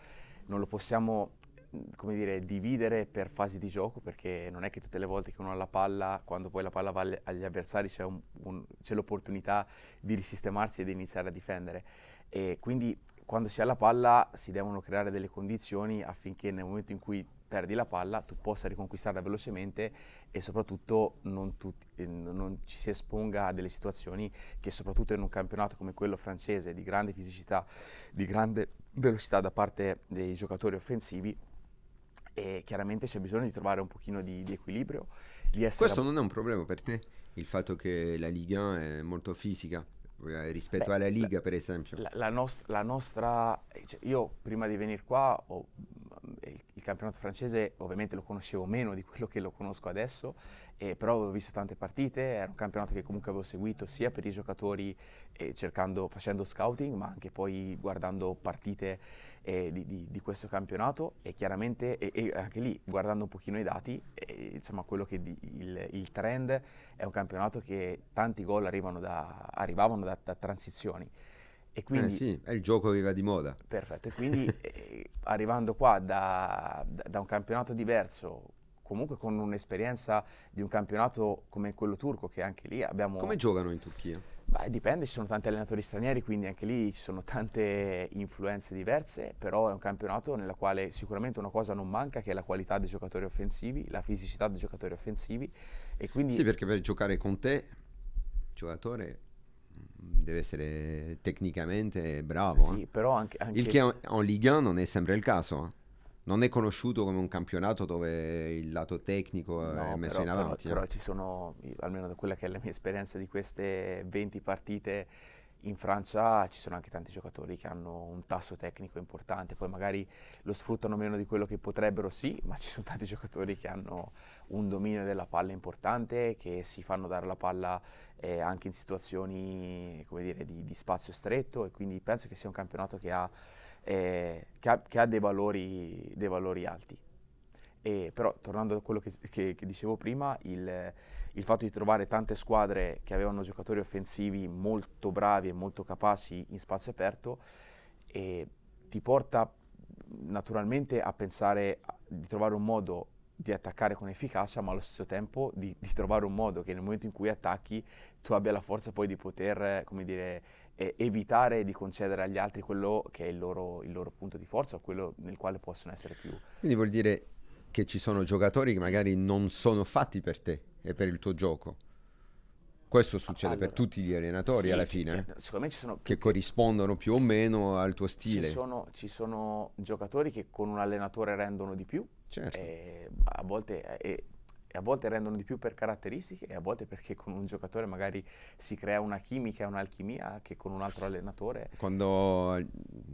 non lo possiamo come dire, dividere per fasi di gioco, perché non è che tutte le volte che uno ha la palla, quando poi la palla va agli avversari, c'è, un, un, c'è l'opportunità di risistemarsi e di iniziare a difendere. E quindi quando si ha la palla si devono creare delle condizioni affinché nel momento in cui perdi la palla tu possa riconquistarla velocemente e soprattutto non, tu, eh, non, ci si esponga a delle situazioni che soprattutto in un campionato come quello francese di grande fisicità, di grande velocità da parte dei giocatori offensivi e chiaramente c'è bisogno di trovare un pochino di, di equilibrio. Di Questo non è un problema per te, il fatto che la Liga 1 è molto fisica eh, rispetto Beh, alla Liga la, per esempio? La, la, nost- la nostra, cioè io prima di venire qua ho campionato francese ovviamente lo conoscevo meno di quello che lo conosco adesso, eh, però avevo visto tante partite, era un campionato che comunque avevo seguito sia per i giocatori eh, cercando, facendo scouting, ma anche poi guardando partite eh, di, di, di, questo campionato e chiaramente e anche lì guardando un pochino i dati, eh, insomma quello che di, il, il, trend è un campionato che tanti gol arrivano da, arrivavano da, da transizioni. E eh, quindi, eh sì, è il gioco che va di moda. Perfetto, e quindi *laughs* eh, arrivando qua da, da, un campionato diverso, comunque con un'esperienza di un campionato come quello turco, che anche lì abbiamo... Come giocano in Turchia? Beh, dipende, ci sono tanti allenatori stranieri, quindi anche lì ci sono tante influenze diverse, però è un campionato nella quale sicuramente una cosa non manca, che è la qualità dei giocatori offensivi, la fisicità dei giocatori offensivi, e quindi... Sì, perché per giocare con te, giocatore deve essere tecnicamente bravo. Sì, eh. però anche, anche... Il che in Ligue 1 non è sempre il caso. Non è conosciuto come un campionato dove il lato tecnico no, è messo però, in avanti. Però, eh. però ci sono, almeno da quella che è la mia esperienza di queste 20 partite in Francia ci sono anche tanti giocatori che hanno un tasso tecnico importante, poi magari lo sfruttano meno di quello che potrebbero, sì, ma ci sono tanti giocatori che hanno un dominio della palla importante, che si fanno dare la palla eh, anche in situazioni dire, di, di, spazio stretto e quindi penso che sia un campionato che ha, eh, che ha, che ha dei, valori, dei, valori, alti. E, però tornando a quello che, che dicevo prima, il il fatto di trovare tante squadre che avevano giocatori offensivi molto bravi e molto capaci in spazio aperto eh, ti porta naturalmente a pensare di trovare un modo di attaccare con efficacia, ma allo stesso tempo di, di, trovare un modo che nel momento in cui attacchi tu abbia la forza poi di poter, dire, eh, evitare di concedere agli altri quello che è il loro, il loro punto di forza o quello nel quale possono essere più. Quindi vuol dire che ci sono giocatori che magari non sono fatti per te, e per il tuo gioco. Questo succede allora, per tutti gli allenatori sì, alla fine, c- eh. c- ci sono che corrispondono più o meno al tuo stile. Ci sono, ci sono giocatori che con un allenatore rendono di più, certo. a, volte, e, a volte rendono di più per caratteristiche e a volte perché con un giocatore magari si crea una chimica, un'alchimia che con un altro allenatore... Quando,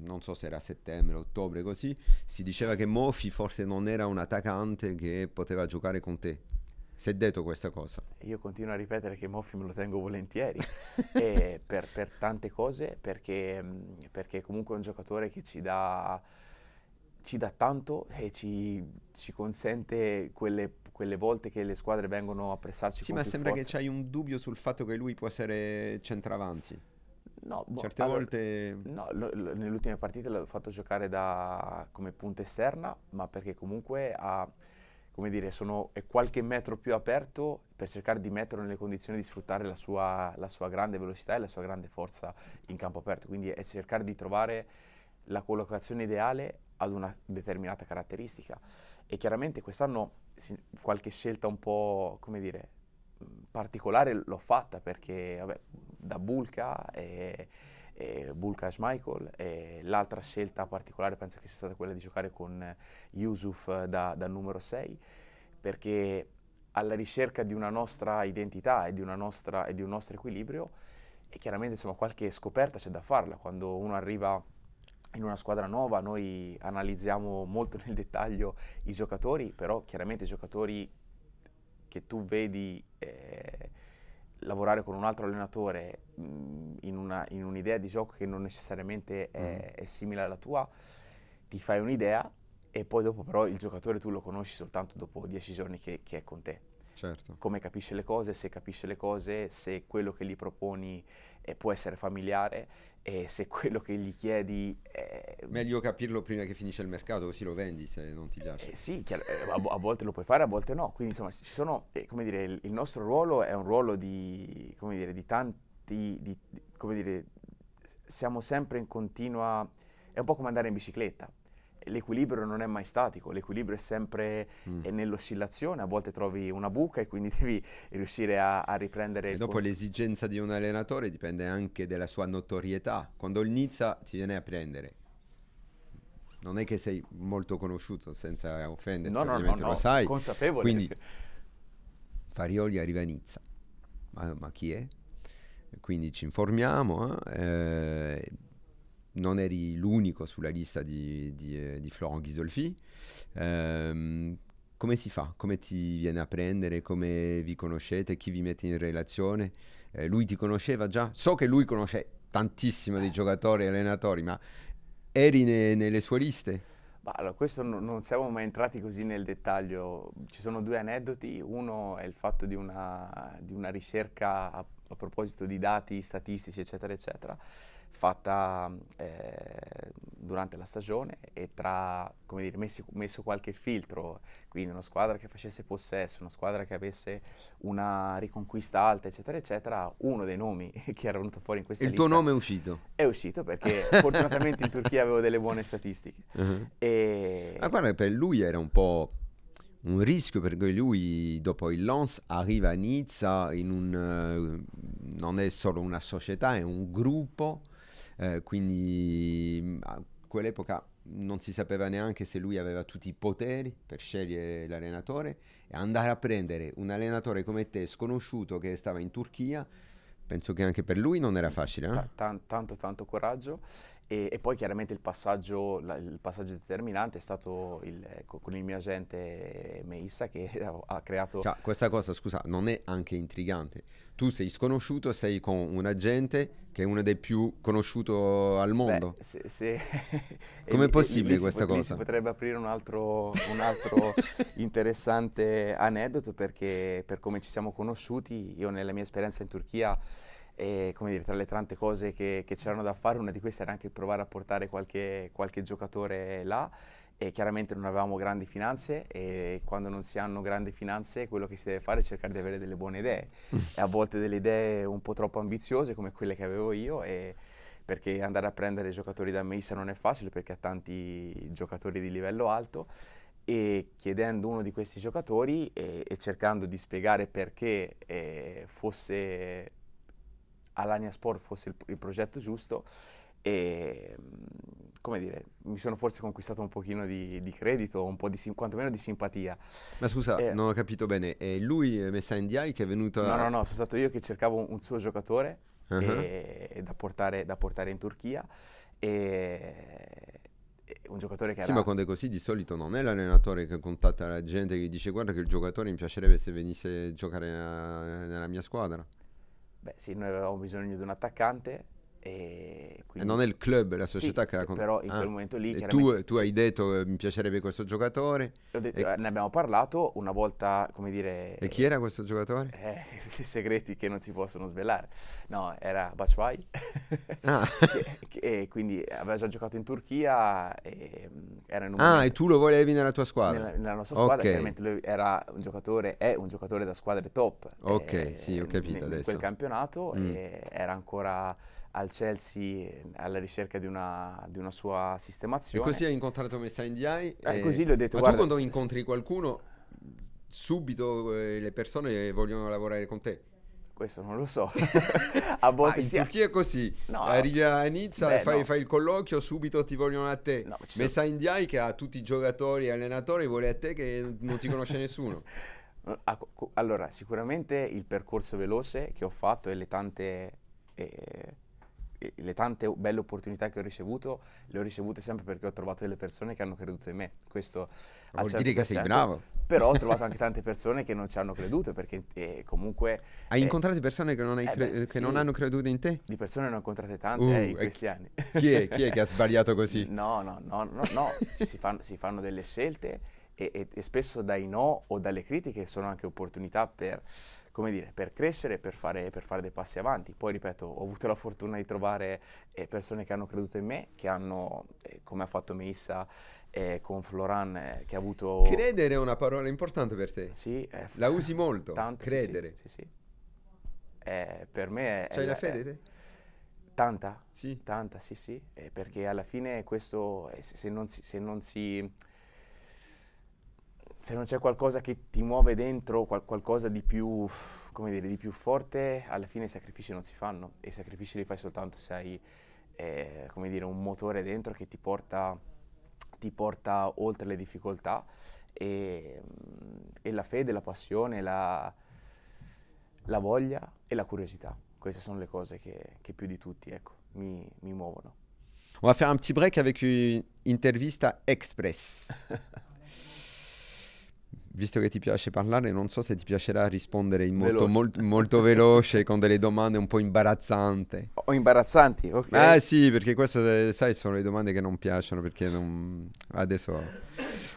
non so se era settembre, ottobre così, si diceva che Mofi forse non era un attaccante che poteva giocare con te sei detto questa cosa. Io continuo a ripetere che Moffi me lo tengo volentieri *laughs* per, per, tante cose, perché, perché, comunque è un giocatore che ci dà, ci dà tanto e ci, ci consente quelle, quelle, volte che le squadre vengono a pressarci. Sì, ma sembra forza. che c'hai un dubbio sul fatto che lui può essere centravanti. No, boh, certe allora, volte... No, lo, lo, nell'ultima partita l'ho fatto giocare da, come punta esterna, ma perché comunque ha come dire, sono qualche metro più aperto per cercare di metterlo nelle condizioni di sfruttare la sua, la sua grande velocità e la sua grande forza in campo aperto. Quindi è cercare di trovare la collocazione ideale ad una determinata caratteristica. E chiaramente quest'anno qualche scelta un po', come dire, particolare l'ho fatta perché, vabbè, da Bulka E, eh, Bulkash Michael. E l'altra scelta particolare penso che sia stata quella di giocare con eh, Yusuf eh, da, da numero 6, perché alla ricerca di una nostra identità e di, nostra, e di un nostro equilibrio, e chiaramente insomma, qualche scoperta c'è da farla quando uno arriva in una squadra nuova noi analizziamo molto nel dettaglio i giocatori, però chiaramente i giocatori che tu vedi eh, lavorare con un altro allenatore mh, mm, in, una, in, un'idea di gioco che non necessariamente è, mm. è simile alla tua, ti fai un'idea e poi dopo però il giocatore tu lo conosci soltanto dopo dieci giorni che, che è con te. Certo. Come capisce le cose, se capisce le cose, se quello che gli proponi eh, può essere familiare e se quello che gli chiedi è... Meglio capirlo prima che finisce il mercato, così lo vendi se non ti piace. Eh, sì, chiaro, eh, a, a, volte lo puoi fare, a volte no. Quindi insomma, ci sono, eh, come dire, il, il, nostro ruolo è un ruolo di, come dire, di tanti, di, come dire, siamo sempre in continua... È un po' come andare in bicicletta l'equilibrio non è mai statico, l'equilibrio è sempre mm. è nell'oscillazione, a volte trovi una buca e quindi *laughs* devi riuscire a, a riprendere... E dopo cont- l'esigenza di un allenatore dipende anche dalla sua notorietà, quando il Nizza ti viene a prendere. Non è che sei molto conosciuto, senza offendere, no, no, no, lo sai. consapevole. Quindi Farioli arriva a Nizza, ma, ma chi è? Quindi ci informiamo, eh? Eh, non eri l'unico sulla lista di, di, eh, di Florent Ghisolfi. Ehm, come si fa? Come ti viene a prendere? Come vi conoscete? Chi vi mette in relazione? Eh, lui ti conosceva già? So che lui conosce tantissimo dei giocatori e allenatori, ma eri ne, nelle sue liste? Bah, allora, questo no, non siamo mai entrati così nel dettaglio. Ci sono due aneddoti. Uno è il fatto di una, di una ricerca a, a, proposito di dati statistici, eccetera, eccetera fatta eh, durante la stagione e tra, come dire, messi, messo qualche filtro, quindi una squadra che facesse possesso, una squadra che avesse una riconquista alta, eccetera, eccetera, uno dei nomi *laughs* che era venuto fuori in questa Il lista... Il tuo nome è uscito? È uscito perché *laughs* fortunatamente in Turchia avevo delle buone statistiche. Uh-huh. E... Ma guarda, per lui era un po' un rischio perché lui dopo il Lons arriva a Nizza in un... Uh, non è solo una società, è un gruppo eh, quindi mm, a quell'epoca non si sapeva neanche se lui aveva tutti i poteri per scegliere l'allenatore e andare a prendere un allenatore come te sconosciuto che stava in Turchia penso che anche per lui non era facile eh? T- t- tanto tanto coraggio e, e, poi chiaramente il passaggio, la, il passaggio, determinante è stato il, ecco, con il mio agente Meissa che ha, *laughs* ha creato... Cioè, questa cosa, scusa, non è anche intrigante? tu sei sconosciuto, sei con un agente che è uno dei più conosciuti al mondo. Beh, se, se *laughs* Com'è possibile lì, questa lì cosa? Si potrebbe aprire un altro, un altro *laughs* interessante aneddoto perché per come ci siamo conosciuti, io nella mia esperienza in Turchia e come dire, tra le tante cose che, che, c'erano da fare, una di queste era anche provare a portare qualche, qualche giocatore là e chiaramente non avevamo grandi finanze e quando non si hanno grandi finanze quello che si deve fare è cercare di avere delle buone idee mm. e a volte delle idee un po' troppo ambiziose come quelle che avevo io perché andare a prendere giocatori da Meissa non è facile perché ha tanti giocatori di livello alto e chiedendo uno di questi giocatori e, e cercando di spiegare perché eh, fosse Alania Sport fosse il, il progetto giusto e mm, come dire, mi sono forse conquistato un pochino di, di credito, un po' di sim- quantomeno di simpatia. Ma scusa, eh, non ho capito bene, è lui Messa Ndiaye che è venuto a... No, no, no, sono stato io che cercavo un suo giocatore uh-huh. e, e da, portare, da, portare, in Turchia e, e un giocatore che era... Sì, ma quando è così di solito non è l'allenatore che contatta la gente che gli dice guarda che il giocatore mi piacerebbe se venisse a giocare a, nella mia squadra. Beh sì, noi avevamo bisogno di un attaccante e, quindi, non è il club, è la società sì, che la compra. Però in ah, quel momento lì... Tu, tu sì. hai detto eh, mi piacerebbe questo giocatore. Detto, e... Eh, ne abbiamo parlato una volta, come dire... E chi era questo giocatore? Eh, *laughs* segreti che non si possono svelare. No, era Batshuayi. Ah. *laughs* che, che, quindi aveva già giocato in Turchia. E, mm, era in un ah, momento, e tu lo volevi nella tua squadra? Nella, nella nostra squadra, chiaramente lui era un giocatore, è un giocatore da squadre top. Ok, e, eh, sì, ho capito in, adesso. In quel campionato mm. era ancora al Chelsea alla ricerca di una, di una sua sistemazione. E così hai incontrato Messa Indiai? Eh, e così gli ho detto, Ma guarda... tu quando incontri qualcuno, subito eh, le persone vogliono lavorare con te? questo non lo so. *laughs* *laughs* a volte ah, in sia... Turchia è così. No, Arrivi a Nizza, beh, fai, no. fai, il colloquio, subito ti vogliono a te. No, ci Messa sono... Indiai che ha tutti i giocatori e allenatori vuole a te che non ti conosce nessuno. *laughs* Ah, allora, sicuramente il percorso veloce che ho fatto e le tante eh, le tante belle opportunità che ho ricevuto, le ho ricevute sempre perché ho trovato delle persone che hanno creduto in me. Questo vuol certo dire che sei bravo. Però ho *laughs* trovato anche tante persone che non ci hanno creduto perché eh, comunque... Hai eh, incontrato persone che, non, eh, cre- beh, che sì. non, hanno creduto in te? Di persone ne ho incontrate tante uh, eh, in questi anni. Chi è, chi è, che ha *laughs* sbagliato così? No, no, no, no, no. si, fanno, si fanno delle scelte e, e, e spesso dai no o dalle critiche sono anche opportunità per come dire, per crescere, per fare, per fare dei passi avanti. Poi, ripeto, ho avuto la fortuna di trovare eh, persone che hanno creduto in me, che hanno, eh, come ha fatto Melissa eh, con Floran, eh, che ha avuto... Credere è una parola importante per te. Sì. Eh, *laughs* la usi molto, tanto, credere. Sì, sì. sì. Eh, per me C'hai la fede te? Tanta? Sì. Tanta, sì, sì. perché alla fine questo, se non si, se non si se non c'è qualcosa che ti muove dentro, qual qualcosa di più, come dire, di più forte, alla fine i sacrifici non si fanno e i sacrifici li fai soltanto se hai, eh, come dire, un motore dentro che ti porta, ti porta oltre le difficoltà e, mm, e, la fede, la passione, la, la, voglia e la curiosità. Queste sono le cose che, che più di tutti ecco, mi, mi muovono. On va faire un petit break avec une intervista express. *laughs* visto che ti piace parlare, non so se ti piacerà rispondere in molto, mol, molto veloce con delle domande un po' imbarazzanti. O oh, imbarazzanti, ok. Ah sì, perché queste, sai, sono le domande che non piacciono, perché non... Adesso...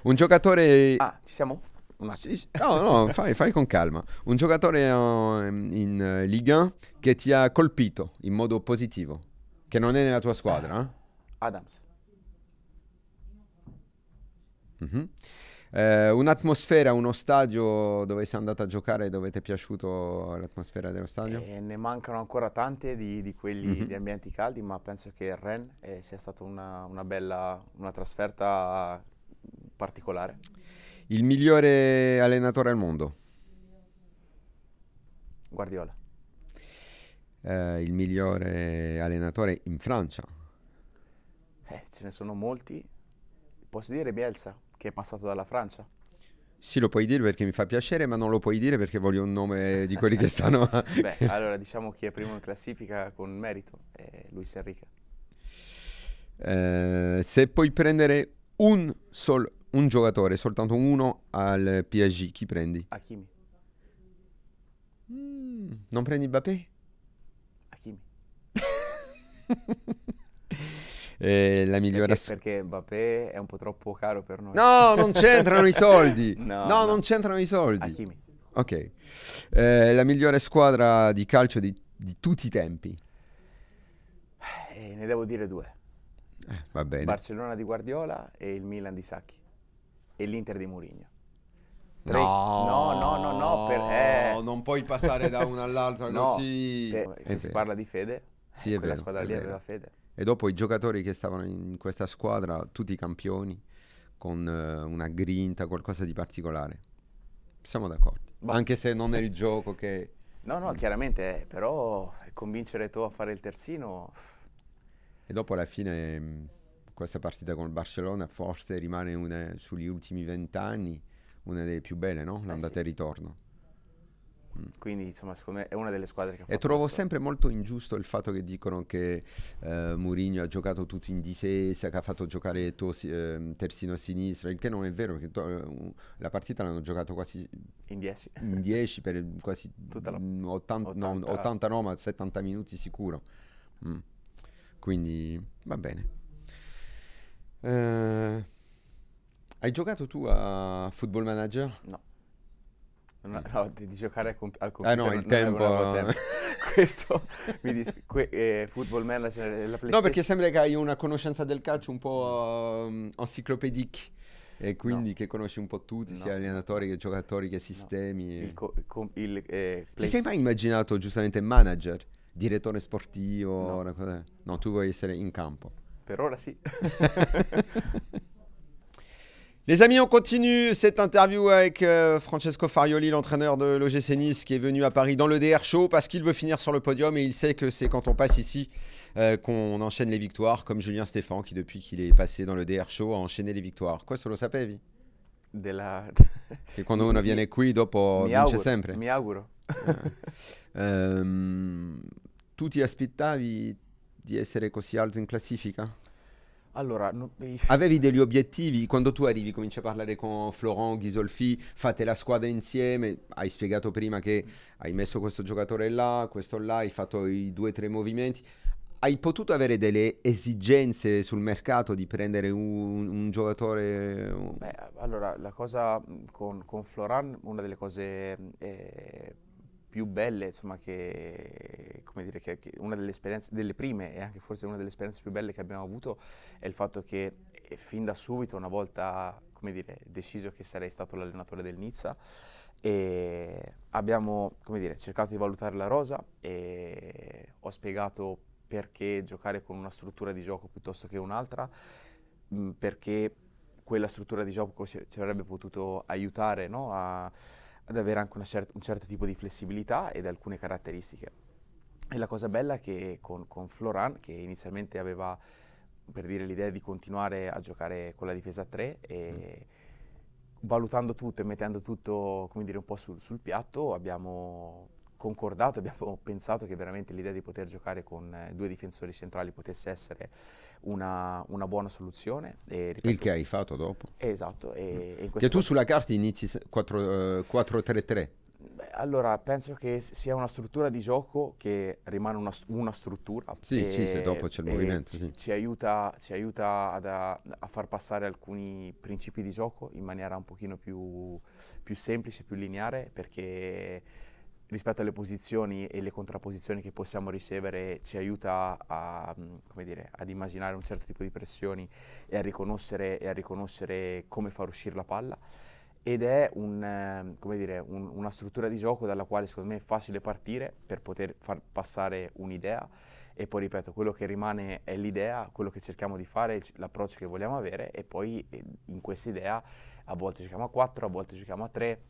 Un giocatore... Ah, ci siamo? No, no, fai, fai, con calma. Un giocatore ehm, in Liga che ti ha colpito in modo positivo, che non è nella tua squadra. Eh? Adams. Mm-hmm. Eh, un'atmosfera, uno stadio dove sei andato a giocare e dove ti è piaciuto l'atmosfera dello stadio? Eh, ne mancano ancora tante di, di quelli, mm-hmm. di ambienti caldi, ma penso che il Ren eh, sia stata una, una, bella, una trasferta particolare. Il migliore allenatore al mondo? Guardiola. Eh, il migliore allenatore in Francia? Eh, ce ne sono molti. Posso dire Bielsa? che è passato dalla Francia. Sì, lo puoi dire perché mi fa piacere, ma non lo puoi dire perché voglio un nome di quelli che *laughs* stanno. A... Beh, *laughs* allora diciamo chi è primo in classifica con merito è Luis Enrique. Eh, se puoi prendere un, sol- un giocatore, soltanto uno al PSG, chi prendi? Hakimi. Mm, non prendi Mbappé? Hakimi. *laughs* eh, la migliore... Perché, perché Mbappé è un po' troppo caro per noi. No, non c'entrano i soldi. *laughs* No, no, no, non c'entrano i soldi. Hakimi. Ok. Eh, la migliore squadra di calcio di, di tutti i tempi. Eh, ne devo dire due. Eh, va bene. Barcellona di Guardiola e il Milan di Sacchi. E l'Inter di Mourinho. Tre. No, no, no, no, per, eh. non puoi passare da una all'altra *laughs* no, così. Per, se eh si beh. parla di fede, sì, quella vero, squadra lì aveva fede. E dopo i giocatori che stavano in questa squadra, tutti campioni, con eh, una grinta, qualcosa di particolare. Siamo d'accordo. Bah. Anche se non è il gioco che... No, no, chiaramente, eh, però convincere tu a fare il terzino... E dopo alla fine mm, questa partita con il Barcellona forse rimane una, sugli ultimi vent'anni una delle più belle, no? Eh, L'andata eh sì. e ritorno. Mm. Quindi, insomma, secondo me è una delle squadre che ha fatto. E trovo sempre molto ingiusto il fatto che dicono che eh, Mourinho ha giocato tutto in difesa, che ha fatto giocare Tosi, eh, terzino a sinistra, il che non è vero, perché to- la partita l'hanno giocato quasi in 10, in 10 per quasi 80, 80. Mm, no, 80 no, ma 70 minuti sicuro. Mm. Quindi va bene. Eh, hai giocato tu a Football Manager? No. No, no, di, di giocare comp- al computer. Ah no, il tempo. No. *laughs* Questo mi dispiace. Que- eh, football manager, cioè, la PlayStation. No, perché sembra che hai una conoscenza del calcio un po' um, enciclopedic. E quindi no. che conosci un po' tutti, no. sia allenatori che giocatori che sistemi. Il co- com- il, eh, Ti sei mai immaginato giustamente manager, direttore sportivo? No, no tu vuoi essere in campo. Per ora sì. *laughs* *laughs* Les amis, on continue cette interview avec euh, Francesco Farioli, l'entraîneur de l'OGC Nice, qui est venu à Paris dans le DR Show parce qu'il veut finir sur le podium et il sait que c'est quand on passe ici euh, qu'on enchaîne les victoires, comme Julien Stéphane, qui depuis qu'il est passé dans le DR Show a enchaîné les victoires. Quoi, solo sapevi la. Che quando uno viene qui dopo *laughs* mi vince auguro, sempre. Mi auguro. euh, tu ti aspettavi di essere così alto in classifica? Allora, no, *laughs* avevi degli obiettivi quando tu arrivi, cominci a parlare con Florent, Ghisolfi, fate la squadra insieme. Hai spiegato prima che hai messo questo giocatore là, questo là, hai fatto i due o tre movimenti. Hai potuto avere delle esigenze sul mercato di prendere un, un giocatore? Beh, allora, la cosa mm, con, con Florent, una delle cose eh, più belle, insomma, che, come dire, che, che una delle esperienze, delle prime e anche forse una delle esperienze più belle che abbiamo avuto è il fatto che eh, fin da subito, una volta, come dire, deciso che sarei stato l'allenatore del Nizza, e abbiamo come dire, cercato di valutare la rosa e ho spiegato perché giocare con una struttura di gioco piuttosto che un'altra, perché quella struttura di gioco ci avrebbe potuto aiutare no? a ad avere anche cer- un certo tipo di flessibilità ed alcune caratteristiche. E la cosa bella è che con, con Floran, che inizialmente aveva per dire l'idea di continuare a giocare con la difesa 3 e mm. valutando tutto e mettendo tutto come dire, un po' sul, sul piatto, abbiamo concordato, abbiamo *laughs* pensato che veramente l'idea di poter giocare con eh, due difensori centrali potesse essere una, una buona soluzione. E, ripeto, Il che hai fatto dopo? Esatto. E, mm. e che tu sulla carta inizi 4-3-3. Eh, Beh, allora, penso che sia una struttura di gioco che rimane una, una struttura. Sì, e, sì, se dopo c'è il movimento. Ci, ci, aiuta, ci aiuta ad, a far passare alcuni principi di gioco in maniera un pochino più, più semplice, più lineare, perché rispetto alle posizioni e le contrapposizioni che possiamo ricevere ci aiuta a, mm, dire, ad immaginare un certo tipo di pressioni e a riconoscere, e a riconoscere come far uscire la palla ed è un, ehm, dire, un, una struttura di gioco dalla quale secondo me è facile partire per poter far passare un'idea e poi ripeto, quello che rimane è l'idea, quello che cerchiamo di fare, l'approccio che vogliamo avere e poi eh, in questa idea a volte giochiamo a 4, a volte giochiamo a 3,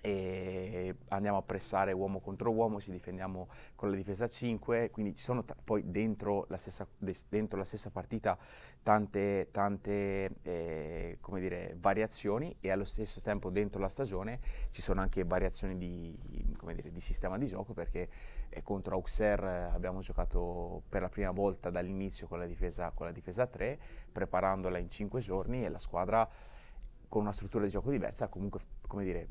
e andiamo a pressare uomo contro uomo, ci difendiamo con la difesa 5, quindi ci sono t- poi dentro la stessa, des- dentro la stessa partita tante, tante eh, dire, variazioni e allo stesso tempo dentro la stagione ci sono anche variazioni di, dire, di sistema di gioco perché eh, contro Auxerre abbiamo giocato per la prima volta dall'inizio con la difesa, con la difesa 3, preparandola in 5 giorni e la squadra con una struttura di gioco diversa, ha comunque, come dire,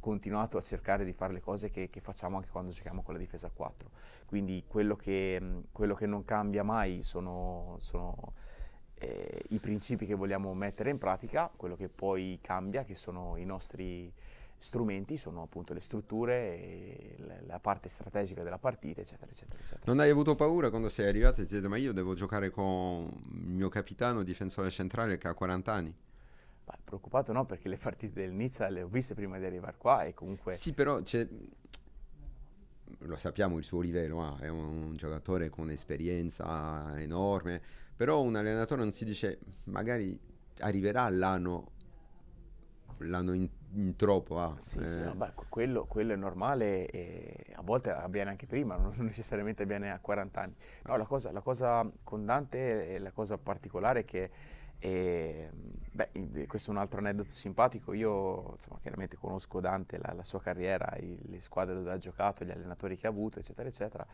continuato a cercare di fare le cose che, che facciamo anche quando giochiamo con la difesa a 4. Quindi quello che, quello che non cambia mai sono, sono eh, i principi che vogliamo mettere in pratica, quello che poi cambia, che sono i nostri strumenti sono appunto le strutture, la parte strategica della partita, eccetera, eccetera, eccetera. Non hai avuto paura quando sei arrivato e hai detto ma io devo giocare con il mio capitano difensore centrale che ha 40 anni? Beh, preoccupato no, perché le partite del Nizza le ho viste prima di arrivare qua e comunque... Sì, però lo sappiamo il suo livello, ah, è un, un, giocatore con esperienza enorme, però un allenatore non si dice magari arriverà l'anno, l'anno in, in troppo. Ah, sì, eh. sì no, beh, quello, quello, è normale e a volte avviene anche prima, non necessariamente avviene a 40 anni. No, la cosa, la cosa con Dante, la cosa particolare è che e, beh, questo è un altro aneddoto simpatico. Io insomma, chiaramente conosco Dante, la, la sua carriera, i, le squadre dove ha giocato, gli allenatori che ha avuto, eccetera, eccetera.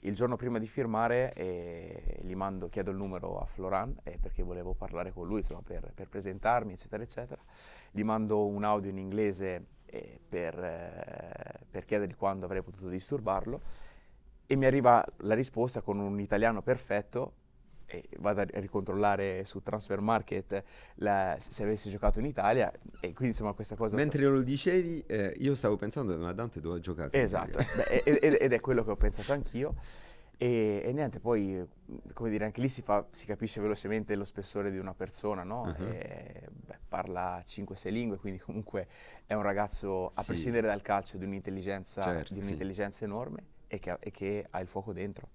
Il giorno prima di firmare eh, gli mando, chiedo il numero a Floran eh, perché volevo parlare con lui insomma, per, per, presentarmi, eccetera, eccetera. Gli mando un audio in inglese eh, per, eh, per chiedergli quando avrei potuto disturbarlo e mi arriva la risposta con un italiano perfetto e vado a ricontrollare su Transfer Market la, se avessi giocato in Italia e quindi insomma questa cosa... Mentre lo dicevi eh, io stavo pensando ma Dante dove ha giocato Esatto, Beh, ed, ed è *laughs* quello che ho pensato anch'io. E, e, niente, poi come dire, anche lì si, fa, si, capisce velocemente lo spessore di una persona, no? Uh-huh. E, beh, parla 5-6 lingue, quindi comunque è un ragazzo, a sì. prescindere dal calcio, di un'intelligenza, certo, di un'intelligenza sì. enorme e che, e che ha il fuoco dentro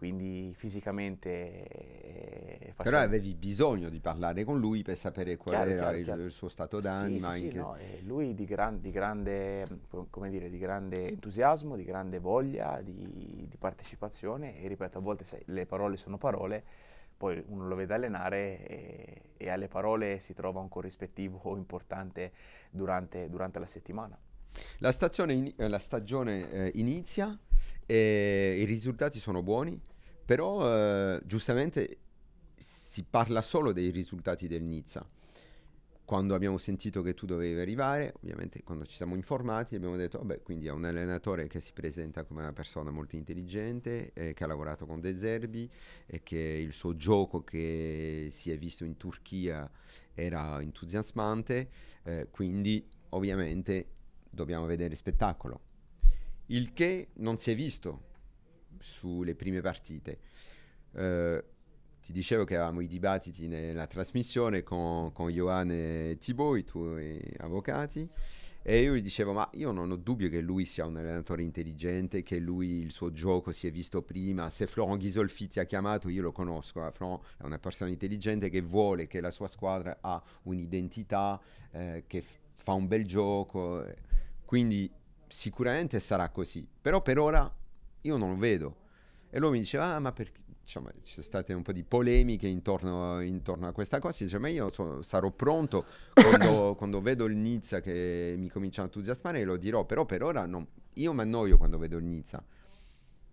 quindi fisicamente... Eh, Facevo... Però avevi bisogno di parlare con lui per sapere qual chiaro, era chiaro, il, chiaro. il, suo stato d'anima. Sì, sì, sì, che... no, eh, lui di, gran, di, grande, dire, di, grande, entusiasmo, di grande voglia, di, di partecipazione e ripeto, a volte sai, le parole sono parole, poi uno lo vede allenare e, e alle parole si trova un corrispettivo *laughs* importante durante, durante la settimana. La, in, eh, la stagione eh, inizia e i risultati sono buoni. Però eh, giustamente si parla solo dei risultati del Nizza. Quando abbiamo sentito che tu dovevi arrivare, ovviamente quando ci siamo informati abbiamo detto, vabbè, quindi è un allenatore che si presenta come una persona molto intelligente, eh, che ha lavorato con De Zerbi e che il suo gioco che si è visto in Turchia era entusiasmante, eh, quindi ovviamente dobbiamo vedere spettacolo. Il che non si è visto sulle prime partite. Eh, ti dicevo che avevamo i dibattiti nella trasmissione con, con Johan e Thibaut, i tuoi avvocati, e io gli dicevo, ma io non ho dubbio che lui sia un allenatore intelligente, che lui il suo gioco si è visto prima, se Florent Ghisolfi ti ha chiamato io lo conosco, eh, Florent è una persona intelligente che vuole che la sua squadra ha un'identità, eh, che f- fa un bel gioco, eh. quindi sicuramente sarà così, però per ora io non lo vedo. E lui mi diceva, ah, ma perché? Insomma, ci sono state un po' di polemiche intorno, intorno a questa cosa. dice, ma io so, sarò pronto quando, *coughs* quando, vedo il Nizza che mi comincia a entusiasmare e lo dirò, però per ora non, io mi annoio quando vedo il Nizza.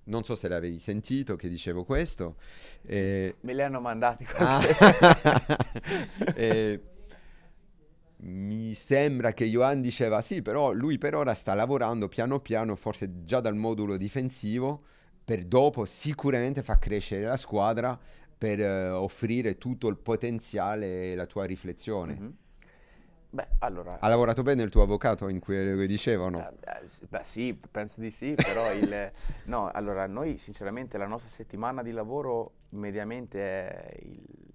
Non so se l'avevi sentito che dicevo questo. Eh, me le hanno mandati ah. qualche... Ah. *laughs* eh, mi sembra che Johan diceva sì, però lui per ora sta lavorando piano piano, forse già dal modulo difensivo, per dopo sicuramente fa crescere la squadra per eh, offrire tutto il potenziale e la tua riflessione. Mm-hmm. Beh, allora, ha lavorato bene il tuo avvocato in quello che dicevano? Eh, eh, beh, sì, penso di sì, però il, *laughs* no, allora noi sinceramente la nostra settimana di lavoro mediamente è il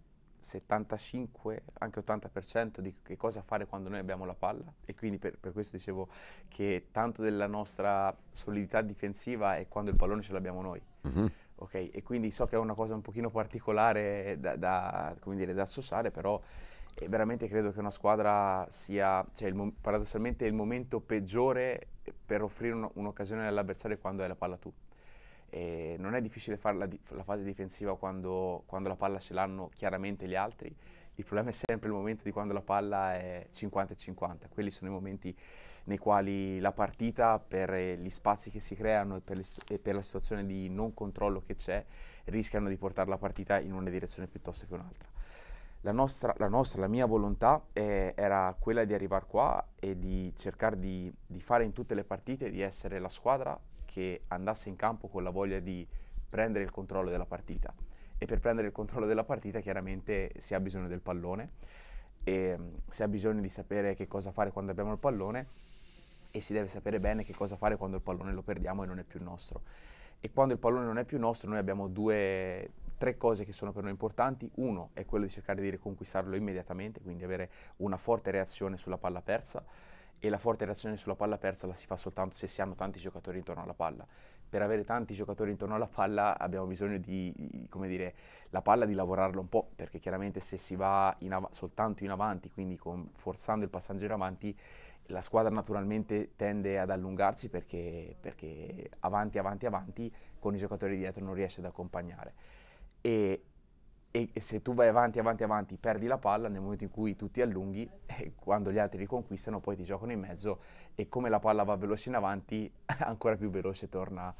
75, anche 80% di che cosa fare quando noi abbiamo la palla e quindi per, per, questo dicevo che tanto della nostra solidità difensiva è quando il pallone ce l'abbiamo noi. Mm-hmm. Okay? E quindi so che è una cosa un pochino particolare da, da, dire, da associare, però eh, veramente credo che una squadra sia cioè il paradossalmente il momento peggiore per offrire un- un'occasione all'avversario quando hai la palla tu. E non è difficile fare la, la fase difensiva quando, quando, la palla ce l'hanno chiaramente gli altri. Il problema è sempre il momento di quando la palla è 50-50. Quelli sono i momenti nei quali la partita, per eh, gli spazi che si creano e per, st- e per la situazione di non controllo che c'è, rischiano di portare la partita in una direzione piuttosto che un'altra. La nostra, la, nostra, la mia volontà eh, era quella di arrivare qua e di cercare di, di, fare in tutte le partite, di essere la squadra che andasse in campo con la voglia di prendere il controllo della partita e per prendere il controllo della partita chiaramente si ha bisogno del pallone e ehm, si ha bisogno di sapere che cosa fare quando abbiamo il pallone e si deve sapere bene che cosa fare quando il pallone lo perdiamo e non è più nostro. E quando il pallone non è più nostro noi abbiamo due, tre cose che sono per noi importanti. Uno è quello di cercare di riconquistarlo immediatamente, quindi avere una forte reazione sulla palla persa e la forte reazione sulla palla persa la si fa soltanto se si hanno tanti giocatori intorno alla palla. Per avere tanti giocatori intorno alla palla abbiamo bisogno di, come dire, la palla di lavorarla un po', perché chiaramente se si va in av- soltanto in avanti, quindi con, forzando il passaggio in avanti, la squadra naturalmente tende ad allungarsi perché, perché avanti, avanti, avanti, con i giocatori dietro non riesce ad accompagnare. E e, se tu vai avanti, avanti, avanti, perdi la palla nel momento in cui tu ti allunghi e eh, quando gli altri riconquistano poi ti giocano in mezzo e come la palla va veloce in avanti, *laughs* ancora più veloce torna,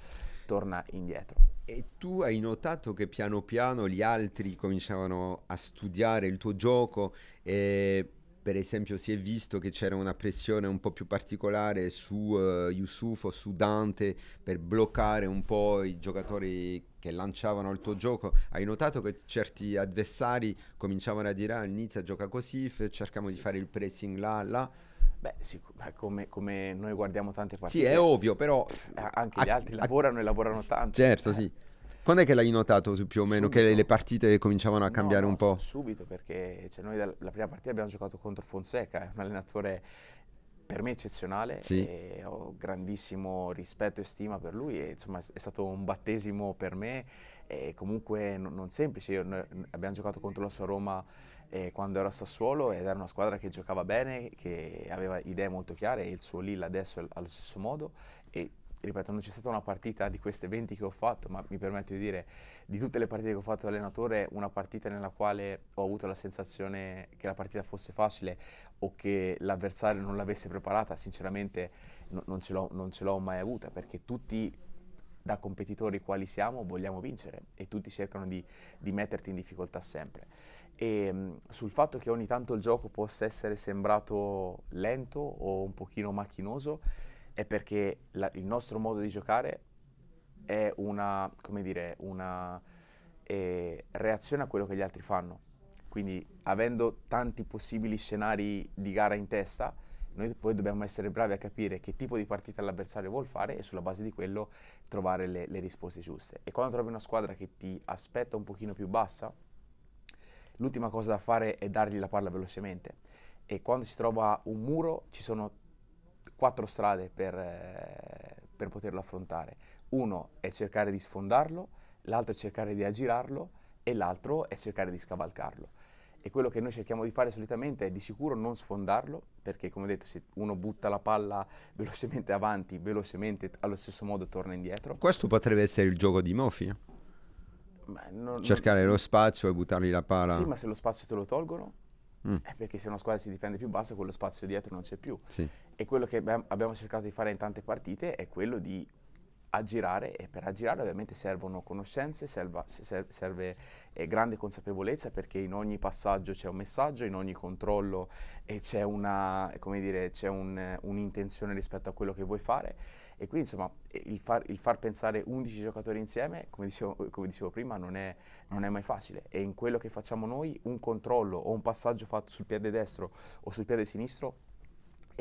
torna indietro. E tu hai notato che piano piano gli altri cominciavano a studiare il tuo gioco e per esempio si è visto che c'era una pressione un po' più particolare su uh, Yusuf o su Dante per bloccare un po' i giocatori che lanciavano il tuo gioco, hai notato che certi avversari cominciavano a dire ah, inizia gioca così, f- cerchiamo sì, di fare il pressing là, là. Beh, sì, come, come, noi guardiamo tante partite. Sì, è ovvio, però... Eh, anche gli altri a, lavorano a, e lavorano tanto. Certo, eh. sì. Quando è che l'hai notato più o meno subito. che le partite cominciavano a cambiare no, un po'? Subito, perché cioè, noi dal, la prima partita abbiamo giocato contro Fonseca, eh, un allenatore per me eccezionale, sì. e ho grandissimo rispetto e stima per lui, e, insomma è stato un battesimo per me e comunque non, non semplice, Io, noi, abbiamo giocato contro la sua Roma eh, quando ero a Sassuolo ed era una squadra che giocava bene, che aveva idee molto chiare e il suo Lille adesso è allo stesso modo e ripeto, non c'è stata una partita di queste 20 che ho fatto, ma mi permetto di dire, di tutte le partite che ho fatto da allenatore, una partita nella quale ho avuto la sensazione che la partita fosse facile o che l'avversario non l'avesse preparata, sinceramente no, non, ce non ce l'ho mai avuta, perché tutti da competitori quali siamo vogliamo vincere e tutti cercano di, di metterti in difficoltà sempre. E, ehm, sul fatto che ogni tanto il gioco possa essere sembrato lento o un pochino macchinoso, è perché la, il nostro modo di giocare è una, come dire, una eh, reazione a quello che gli altri fanno. Quindi avendo tanti possibili scenari di gara in testa, noi poi dobbiamo essere bravi a capire che tipo di partita l'avversario vuole fare e sulla base di quello trovare le, le, risposte giuste. E quando trovi una squadra che ti aspetta un pochino più bassa, l'ultima cosa da fare è dargli la palla velocemente. E quando si trova un muro ci sono quattro strade per, eh, per poterlo affrontare. Uno è cercare di sfondarlo, l'altro è cercare di aggirarlo e l'altro è cercare di scavalcarlo. E quello che noi cerchiamo di fare solitamente è di sicuro non sfondarlo, perché come ho detto se uno butta la palla *laughs* velocemente avanti, velocemente allo stesso modo torna indietro. Questo potrebbe essere il gioco di Mofi. Cercare non... lo spazio e buttargli la palla. Sì, ma se lo spazio te lo tolgono, Mm. È eh, perché se una squadra si difende più basso, quello spazio dietro non c'è più. Sì. E quello che abbiamo cercato di fare in tante partite è quello di aggirare e per aggirare ovviamente servono conoscenze, serva, serve, serve eh, grande consapevolezza perché in ogni passaggio c'è un messaggio, in ogni controllo eh, c'è, una, dire, c'è un, un'intenzione rispetto a quello che vuoi fare e quindi insomma eh, il far, il far pensare 11 giocatori insieme, come dicevo, eh, come dicevo prima, non è, non è, mai facile. E in quello che facciamo noi, un controllo o un passaggio fatto sul piede destro o sul piede sinistro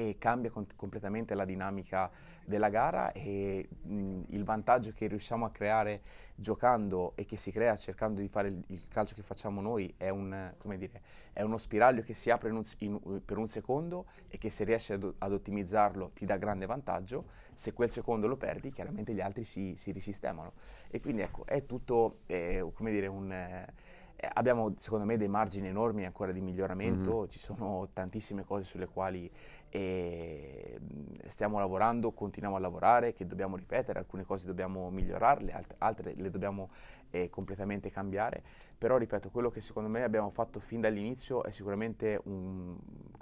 e cambia con- completamente la dinamica della gara e mh, il vantaggio che riusciamo a creare giocando e che si crea cercando di fare il, il calcio che facciamo noi è, un, dire, è, uno spiraglio che si apre in un, in, per un secondo e che se riesci ad, ad, ottimizzarlo ti dà grande vantaggio, se quel secondo lo perdi chiaramente gli altri si, si risistemano e quindi ecco è tutto eh, come dire un... Eh, eh, abbiamo secondo me dei margini enormi ancora di miglioramento, mm-hmm. ci sono tantissime cose sulle quali eh, stiamo lavorando, continuiamo a lavorare, che dobbiamo ripetere, alcune cose dobbiamo migliorarle, alt- altre le dobbiamo eh, completamente cambiare, però ripeto, quello che secondo me abbiamo fatto fin dall'inizio è sicuramente un,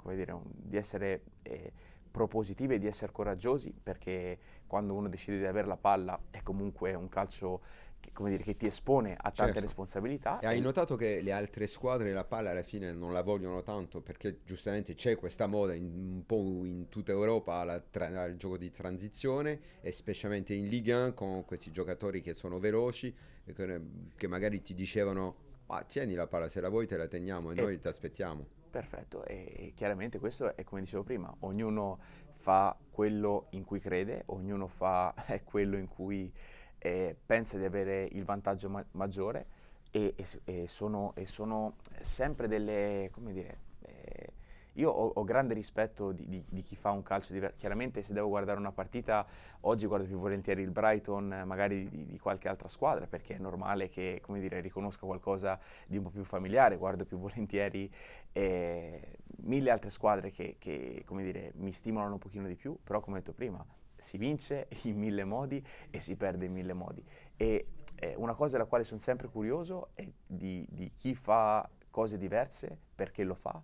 dire, un, di essere eh, propositivi e di essere coraggiosi, perché quando uno decide di avere la palla è comunque un calcio che, come dire, che ti espone a tante certo. responsabilità. E hai notato che le altre squadre la palla alla fine non la vogliono tanto perché giustamente c'è questa moda in, un po' in tutta Europa al tra- gioco di transizione e specialmente in Ligue 1 con questi giocatori che sono veloci che, che magari ti dicevano ma tieni la palla se la vuoi te la teniamo e, e noi ti aspettiamo. Perfetto, e chiaramente questo è come dicevo prima, ognuno fa quello in cui crede, ognuno fa *laughs* quello in cui eh, pensa di avere il vantaggio ma- maggiore e, e, e, sono, e, sono, sempre delle, come dire, eh, io ho, ho, grande rispetto di, di, di, chi fa un calcio diverso. Chiaramente se devo guardare una partita, oggi guardo più volentieri il Brighton, magari di, di qualche altra squadra, perché è normale che dire, riconosca qualcosa di un po' più familiare. Guardo più *laughs* volentieri eh, mille altre squadre che, che dire, mi stimolano un pochino di più, però come ho detto prima, si vince *laughs* in mille modi e si perde in mille modi. E eh, una cosa della quale sono sempre curioso è di, di, chi fa cose diverse, perché lo fa,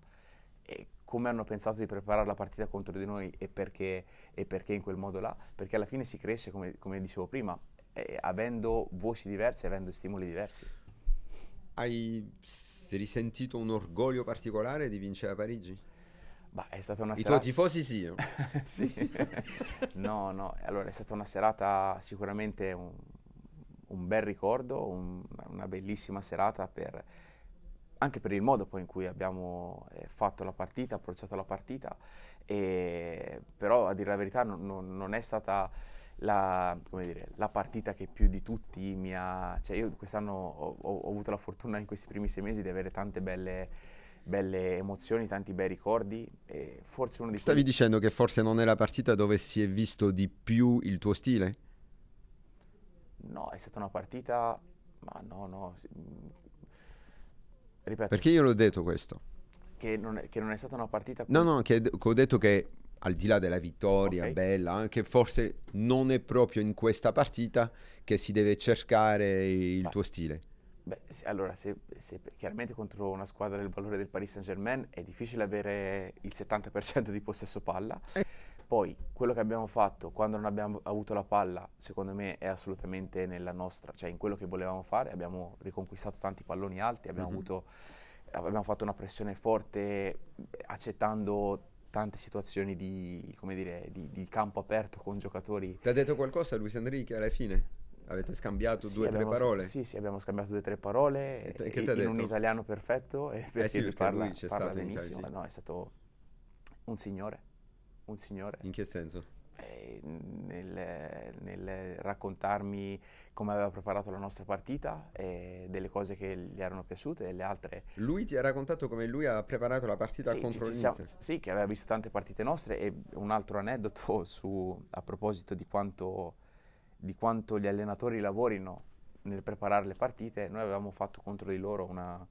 e come hanno pensato di preparare la partita contro di noi e perché, e perché in quel modo là, perché alla fine si cresce, come, come dicevo prima, eh, avendo voci diverse, e avendo stimoli diversi. Hai risentito un orgoglio particolare di vincere a Parigi? Bah, è stata una I serata... tuoi tifosi sì. *laughs* sì. no, no, allora è stata una serata sicuramente un, un bel ricordo, un, una bellissima serata per, anche per il modo poi in cui abbiamo eh, fatto la partita, approcciato la partita, e, però a dire la verità non, non, non è stata la, dire, la, partita che più di tutti mi ha... Cioè io quest'anno ho, ho, ho avuto la fortuna in questi primi sei mesi di avere tante belle belle emozioni, tanti bei ricordi. E forse uno di Stavi quelli... dicendo che forse non è la partita dove si è visto di più il tuo stile? No, è stata una partita... Ma no, no. Mm, ripeto. Perché io l'ho detto questo? Che non è, che non è stata una partita... Con... No, no, che ho detto che al di là della vittoria okay. bella, anche forse non è proprio in questa partita che si deve cercare il Beh. tuo stile. Beh, se, allora, se, se, chiaramente contro una squadra del valore del Paris Saint-Germain è difficile avere il 70% di possesso palla. Eh. Poi, quello che abbiamo fatto quando non abbiamo avuto la palla, secondo me è assolutamente nella nostra, cioè in quello che volevamo fare. Abbiamo riconquistato tanti palloni alti, abbiamo, mm-hmm. avuto, abbiamo fatto una pressione forte accettando tante situazioni di, dire, di, di campo aperto con giocatori. Ti ha detto qualcosa Luis Enrique alla fine? Avete scambiato sì, due o tre parole? Sì, sì, abbiamo scambiato due o tre parole e, e, e in un italiano perfetto. E eh sì, perché parla, lui c'è parla stato benissimo. in Italia. Sì. No, è stato un signore, un signore. In che senso? Eh, nel, nel, raccontarmi come aveva preparato la nostra partita, eh, delle cose che gli erano piaciute e le altre. Lui ti ha raccontato come lui ha preparato la partita sì, contro l'Inter? Sì, che aveva visto tante partite nostre e un altro aneddoto *laughs* su, a proposito di quanto di quanto gli allenatori lavorino nel preparare le partite, noi avevamo fatto contro di loro una,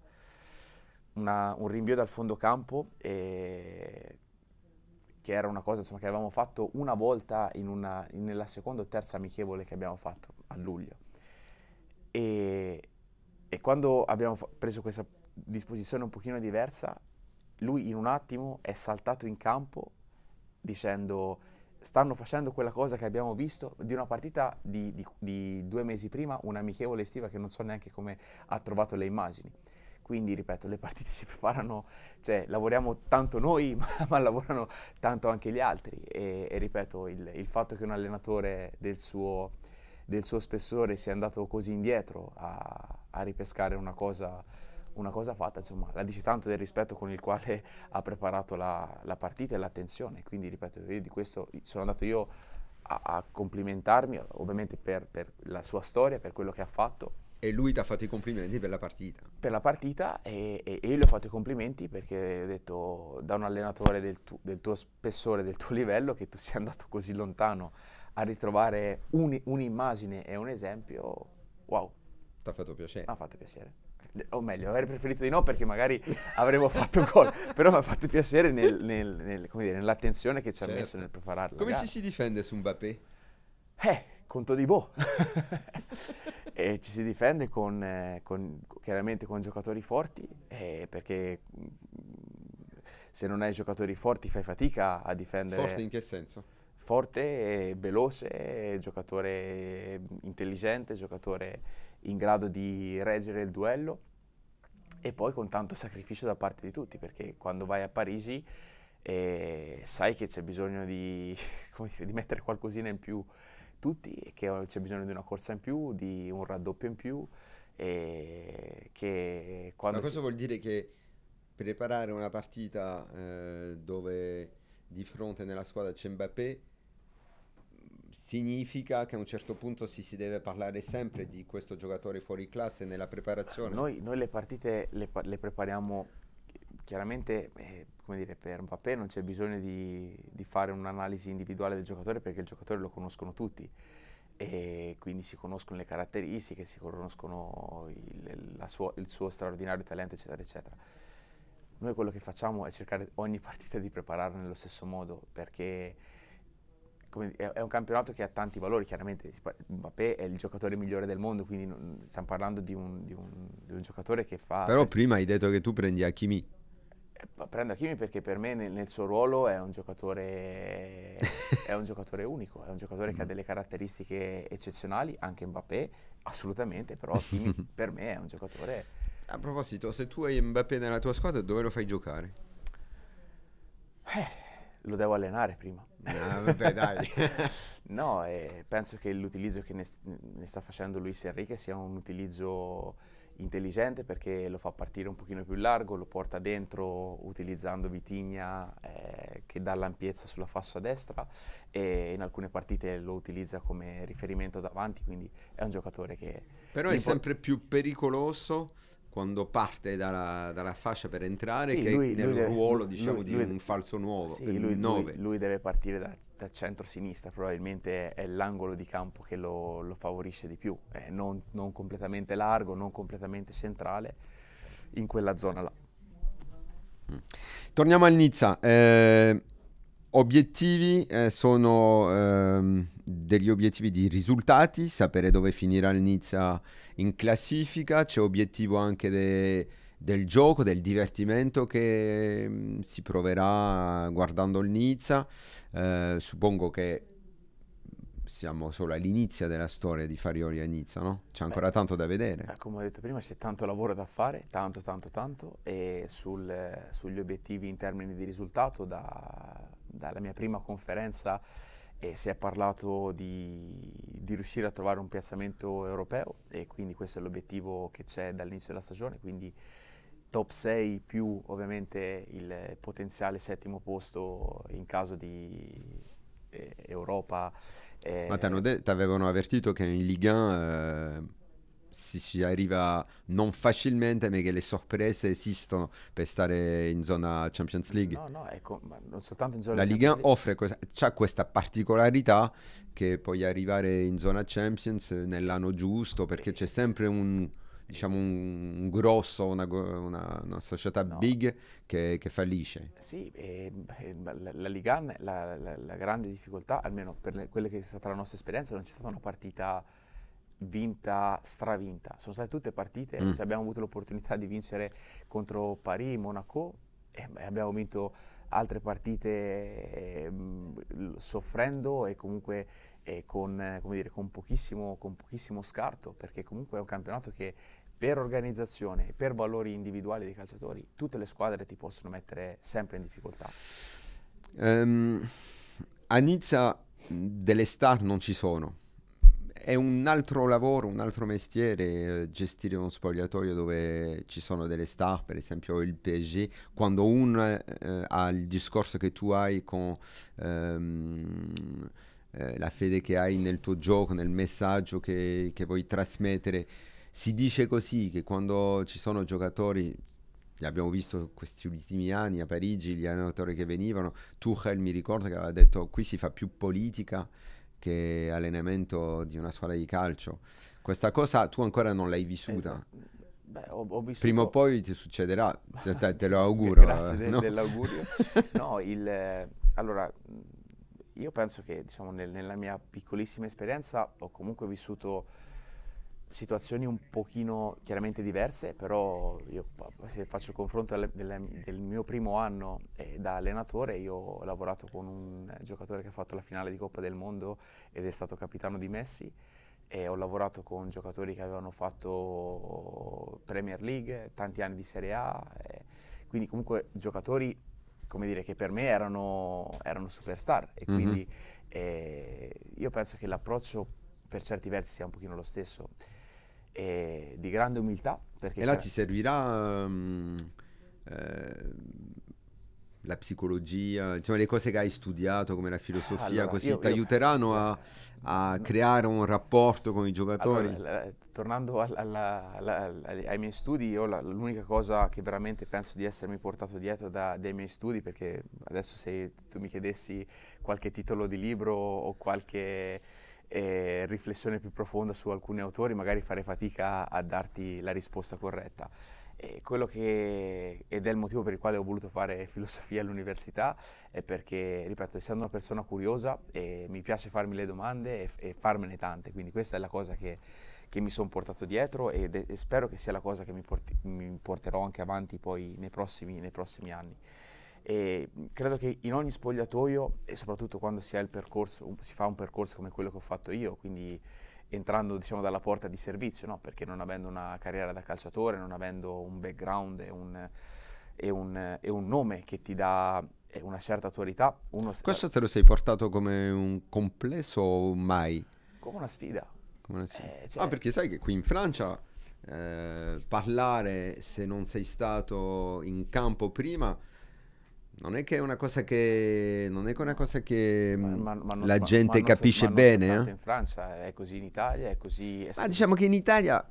una, un rinvio dal fondo campo e che era una cosa insomma, che avevamo fatto una volta in una, in, nella seconda o terza amichevole che abbiamo fatto a luglio. E, e quando abbiamo preso questa disposizione un pochino diversa, lui in un attimo è saltato in campo dicendo stanno facendo quella cosa che abbiamo visto di una partita di, di, di due mesi prima, un'amichevole estiva che non so neanche come ha trovato le immagini. Quindi, ripeto, le partite *laughs* si preparano, cioè lavoriamo tanto noi, *laughs* ma, ma lavorano tanto anche gli altri. E, e ripeto, il, il, fatto che un allenatore del suo, del suo, spessore sia andato così indietro a, a ripescare una cosa una cosa fatta, insomma, la dice tanto del rispetto con il quale ha preparato la, la partita e l'attenzione. Quindi, ripeto, io di questo sono andato io a, a complimentarmi, ovviamente per, per, la sua storia, per quello che ha fatto. E lui ti ha fatto i complimenti per la partita. Per la partita e, e, e io gli ho fatto i complimenti perché ho detto da un allenatore del, tu, del tuo spessore, del tuo livello, che tu sia andato così lontano a ritrovare un, un'immagine e un esempio, wow. Ti ha fatto piacere. ha fatto piacere o meglio, avrei preferito di no perché magari avremmo fatto gol, *laughs* però mi ha fatto piacere nel, nel, nel, dire, nell'attenzione che ci certo. ha messo certo. nel prepararlo. Come si si difende su Mbappé? Eh, conto di boh. *laughs* *laughs* e ci si difende con, eh, con, chiaramente con giocatori forti, eh, perché mm, se non hai giocatori forti fai fatica a difendere. Forte in che senso? Forte, veloce, giocatore intelligente, giocatore in grado di reggere il duello e poi con tanto sacrificio da parte di tutti, perché quando vai a Parigi eh, sai che c'è bisogno di, *laughs* dire, di, mettere qualcosina in più tutti, che c'è bisogno di una corsa in più, di un raddoppio in più. E che quando Ma questo si... vuol dire che preparare una partita eh, dove di fronte nella squadra c'è Mbappé significa che a un certo punto si, si, deve parlare sempre di questo giocatore fuori classe nella preparazione? Noi, noi le partite le, le prepariamo chiaramente, eh, come dire, per Mbappé non c'è bisogno di, di fare un'analisi individuale del giocatore perché il giocatore lo conoscono tutti e quindi si conoscono le caratteristiche, si conoscono il, suo, il suo straordinario talento, eccetera, eccetera. Noi quello che facciamo è cercare ogni partita di prepararla nello stesso modo perché come, è, è, un campionato che ha tanti valori, chiaramente Mbappé è il giocatore migliore del mondo, quindi non, stiamo parlando di un, di, un, di un, giocatore che fa... Però prima hai detto che tu prendi Hakimi. Eh, prendo Hakimi perché per me nel, nel suo ruolo è un giocatore, è un giocatore unico, è un giocatore che ha mm. delle caratteristiche eccezionali, anche Mbappé, assolutamente, però Hakimi *laughs* per me è un giocatore... A proposito, se tu hai Mbappé nella tua squadra, dove lo fai giocare? Eh lo devo allenare prima. No, ah, vabbè, dai. *laughs* no, penso che l'utilizzo che ne, ne, sta facendo Luis Enrique sia un utilizzo intelligente perché lo fa partire un pochino più largo, lo porta dentro utilizzando Vitigna eh, che dà l'ampiezza sulla fascia destra e in alcune partite lo utilizza come riferimento davanti, quindi è un giocatore che... Però è sempre più pericoloso quando parte dalla, dalla fascia per entrare, sì, che lui, nel lui ruolo deve, diciamo, lui, di un falso nuovo. Sì, lui, deve partire da, da centro-sinistra, probabilmente è, è, l'angolo di campo che lo, lo favorisce di più, eh, non, non completamente largo, non completamente centrale, in quella zona là. Mm. Torniamo al Nizza. Eh, obiettivi eh, sono ehm, degli obiettivi di risultati, sapere dove finirà il Nizza in classifica, c'è obiettivo anche de- del gioco, del divertimento che mh, mm, si proverà guardando il Nizza. Eh, suppongo che siamo solo all'inizio della storia di Farioli a Nizza, no? C'è ancora Beh, tanto da vedere. Eh, come ho detto prima, c'è tanto lavoro da fare, tanto, tanto, tanto, e sul, eh, sugli obiettivi in termini di risultato da dalla mia prima conferenza eh, si è parlato di, di, riuscire a trovare un piazzamento europeo e quindi questo è l'obiettivo che c'è dall'inizio della stagione, quindi top 6 più ovviamente il potenziale settimo posto in caso di eh, Europa. Eh. Ma ti avevano avvertito che in Ligue 1 si ci arriva non facilmente, ma che le sorprese esistono per stare in zona Champions League. No, no, ecco, ma non soltanto in zona La Liga Champions offre cosa, questa particolarità che puoi arrivare in zona Champions nell'anno giusto, perché c'è sempre un diciamo un, un grosso, una, una, una società no. big che, che, fallisce. Sì, eh, la, la Ligan, la, la, la, grande difficoltà, almeno per le, quella che è stata la nostra esperienza, non c'è stata una partita vinta, stravinta. Sono state tutte partite, mm. cioè abbiamo avuto l'opportunità di vincere contro Parigi, Monaco e abbiamo vinto altre partite eh, soffrendo e comunque eh, con, eh, dire, con, pochissimo, con pochissimo scarto, perché comunque è un campionato che per organizzazione, per valori individuali dei calciatori, tutte le squadre ti possono mettere sempre in difficoltà. Um, a Nizza delle star non ci sono, è un altro lavoro, un altro mestiere eh, gestire uno spogliatoio dove ci sono delle star, per esempio il PSG, quando uno eh, ha il discorso che tu hai con ehm, eh, la fede che hai nel tuo gioco, nel messaggio che, che vuoi trasmettere. Si dice così che quando ci sono giocatori, li abbiamo visto questi ultimi anni a Parigi, gli allenatori che venivano, Tuchel mi ricordo che aveva detto qui si fa più politica qualche allenamento di una squadra di calcio. Questa cosa tu ancora non l'hai vissuta. Esatto. Beh, ho, ho vissuto... Prima o poi ti succederà, cioè, te, te, lo *laughs* auguro. Grazie de- no? dell'augurio. *laughs* no, il, eh, allora, io penso che diciamo, nel, nella mia piccolissima esperienza ho comunque vissuto situazioni un pochino chiaramente diverse, però io se faccio il confronto del, del, mio primo anno eh, da allenatore, io ho lavorato con un giocatore che ha fatto la finale di Coppa del Mondo ed è stato capitano di Messi e ho lavorato con giocatori che avevano fatto Premier League, tanti anni di Serie A, eh, quindi comunque giocatori come dire, che per me erano, erano superstar e mm-hmm. quindi eh, io penso che l'approccio per certi versi sia un pochino lo stesso e di grande umiltà. Perché e là ci servirà um, eh, la psicologia, insomma le cose che hai studiato come la filosofia, allora, così ti aiuteranno a, a, creare un rapporto con i giocatori. Allora, tornando alla, alla, alla, ai miei studi, io la, l'unica cosa che veramente penso di essermi portato dietro da, dai miei studi, perché adesso se tu mi chiedessi qualche titolo di libro o qualche eh, riflessione più profonda su alcuni autori, magari fare fatica a darti la risposta corretta. E quello che, ed è il motivo per il quale ho voluto fare filosofia all'università, è perché, ripeto, essendo una persona curiosa, eh, mi piace farmi le domande e, e, farmene tante, quindi questa è la cosa che, che mi sono portato dietro e, e, spero che sia la cosa che mi, porti, mi porterò anche avanti poi nei prossimi, nei prossimi anni. E credo che in ogni spogliatoio e soprattutto quando si, percorso, un, si fa un percorso come quello che ho fatto io, quindi entrando diciamo, dalla porta di servizio, no? perché non avendo una carriera da calciatore, non avendo un background e un, e un, e un nome che ti dà eh, una certa attualità. uno... Questo te lo sei portato come un complesso o mai? Come una sfida. Come una sfida. Eh, cioè... Ah, perché sai che qui in Francia eh, parlare se non sei stato in campo prima non è che è una cosa che, non è che una cosa che ma, mm, ma, ma la gente capisce so, bene. Eh? in Francia, è così in Italia, è così... È ma diciamo così. che in Italia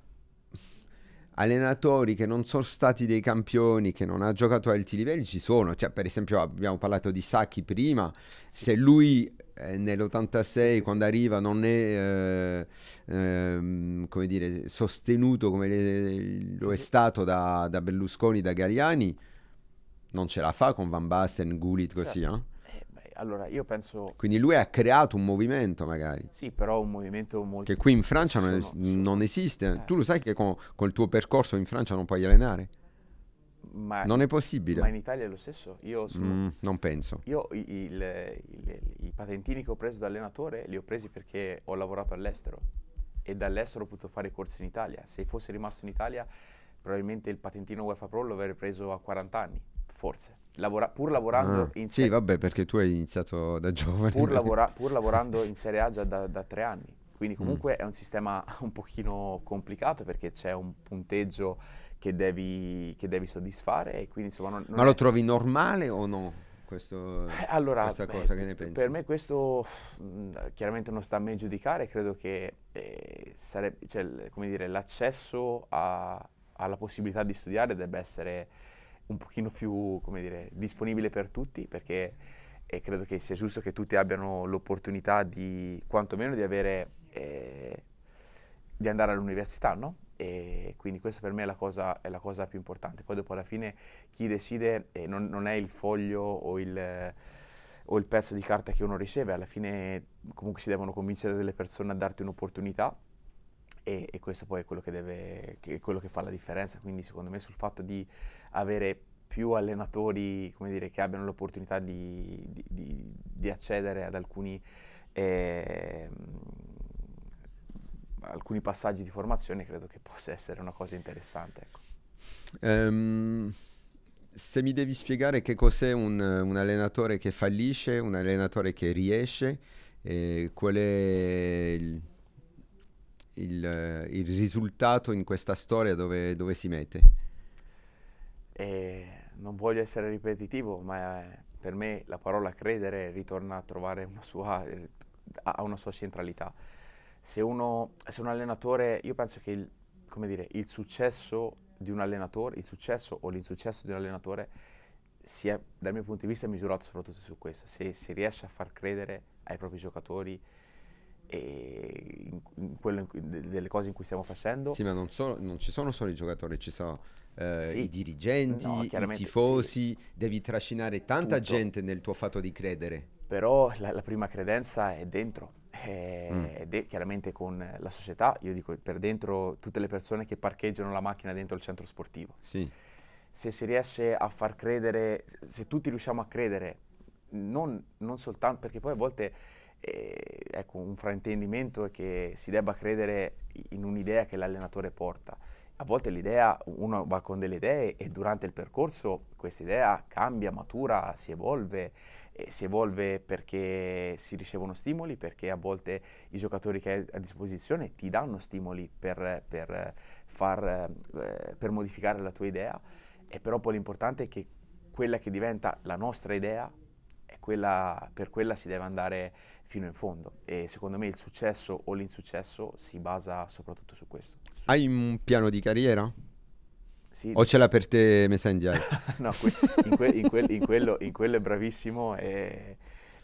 allenatori che non sono stati dei campioni, che non hanno giocato a alti livelli, ci sono. Cioè, per esempio abbiamo parlato di Sacchi prima, sì. se lui eh, nell'86 sì, sì, quando arriva non è eh, eh, come dire, sostenuto come le, lo è stato da, da Berlusconi, da Gariani non ce la fa con Van Basten, Gulit così, certo. no? Eh, allora, io penso... Quindi lui ha creato un movimento magari. Sì, però un movimento molto... Che qui in Francia non, es- sono... non, esiste. Eh. Tu lo sai che con, col tuo percorso in Francia non puoi allenare? Ma, non è possibile. Ma in Italia è lo stesso. Io sono, mm, non penso. Io il, il, il, i patentini che ho preso da allenatore li ho presi perché ho lavorato all'estero e dall'estero ho potuto fare corsi in Italia. Se fossi rimasto in Italia, probabilmente il patentino UEFA Pro lo avrei preso a 40 anni forse. Lavora, pur lavorando ah, in Serie A. Sì, vabbè, perché tu hai iniziato da giovane. Pur, *laughs* lavora, pur lavorando in Serie A già da, da tre anni. Quindi mm. comunque mm. è un sistema *laughs* un pochino complicato perché c'è un punteggio che devi, che devi soddisfare quindi, insomma, non, non Ma lo è... trovi normale o no? Questo, eh, allora, questa cosa beh, che ne pensi? Per me questo mh, mm, chiaramente non sta a me giudicare, credo che eh, sarebbe, cioè, come dire, l'accesso a, alla possibilità di studiare debba essere un pochino più, come dire, disponibile per tutti perché eh, credo che sia giusto che tutti abbiano l'opportunità di, quantomeno di avere, eh, di andare all'università, no? E quindi questa per me è la, cosa, è la, cosa, più importante. Poi dopo alla fine chi decide eh, non, non, è il foglio o il, o il, pezzo di carta che uno riceve, alla fine comunque si devono convincere delle persone a darti un'opportunità e, e questo poi è quello che, deve, che è quello che fa la differenza. Quindi secondo me sul fatto di avere più allenatori dire, che abbiano l'opportunità di, di, di, di accedere ad alcuni, eh, alcuni, passaggi di formazione credo che possa essere una cosa interessante. Ecco. Um, se mi devi spiegare che cos'è un, un, allenatore che fallisce, un allenatore che riesce, eh, qual è il, il, il, risultato in questa storia dove, dove si mette? E non voglio essere ripetitivo, ma eh, per me la parola credere ritorna a trovare una sua, eh, a una sua centralità. Se, uno, se un allenatore, io penso che il, dire, il, successo di un allenatore, il successo o l'insuccesso di un allenatore sia, dal mio punto di vista, misurato soprattutto su questo. Se si riesce a far credere ai propri giocatori, in, in quello cui, delle cose in cui stiamo facendo. Sì, ma non, so, non ci sono solo i giocatori, ci sono eh, sì. i dirigenti, no, i tifosi, sì. devi trascinare tanta Tutto. gente nel tuo fatto di credere. Però la, la prima credenza è dentro, è, mm. è de- chiaramente con la società, io dico per dentro tutte le persone che parcheggiano la macchina dentro il centro sportivo. Sì. Se si riesce a far credere, se tutti riusciamo a credere, non, non soltanto perché poi a volte e, ecco, un fraintendimento è che si debba credere in un'idea che l'allenatore porta. A volte l'idea, uno va con delle idee e durante il percorso questa idea cambia, matura, si evolve, si evolve perché si ricevono stimoli, perché a volte i giocatori che hai a disposizione ti danno stimoli per, per, far, eh, per modificare la tua idea, e però poi l'importante è che quella che diventa la nostra idea, quella, per quella si deve andare fino in fondo e secondo me il successo o l'insuccesso si basa soprattutto su questo. Hai un piano di carriera? Sì. O ce l'ha per te Messenger? *laughs* no, que- in, que- in, que- in, quello, in, quello, è bravissimo e-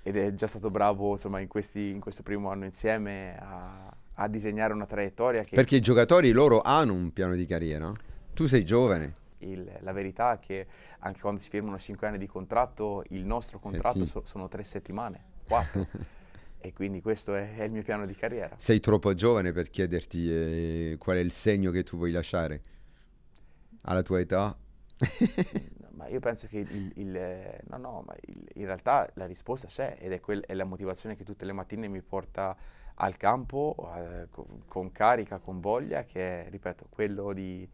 ed è già stato bravo insomma, in, questi, questo primo anno insieme a, a disegnare una traiettoria. Che... Perché i giocatori loro hanno un piano di carriera. Tu sei giovane. Il, la verità è che anche quando si firmano 5 anni di contratto, il nostro eh contratto eh sì. so- sono 3 settimane, 4. *laughs* E quindi questo è, è, il mio piano di carriera. Sei troppo giovane per chiederti eh, qual è il segno che tu vuoi lasciare alla tua età? no, ma io penso che il, il, eh, no, no, il, in realtà la risposta c'è ed è, quel, è, la motivazione che tutte le mattine mi porta al campo eh, con, con, carica, con voglia, che è, ripeto, quello di,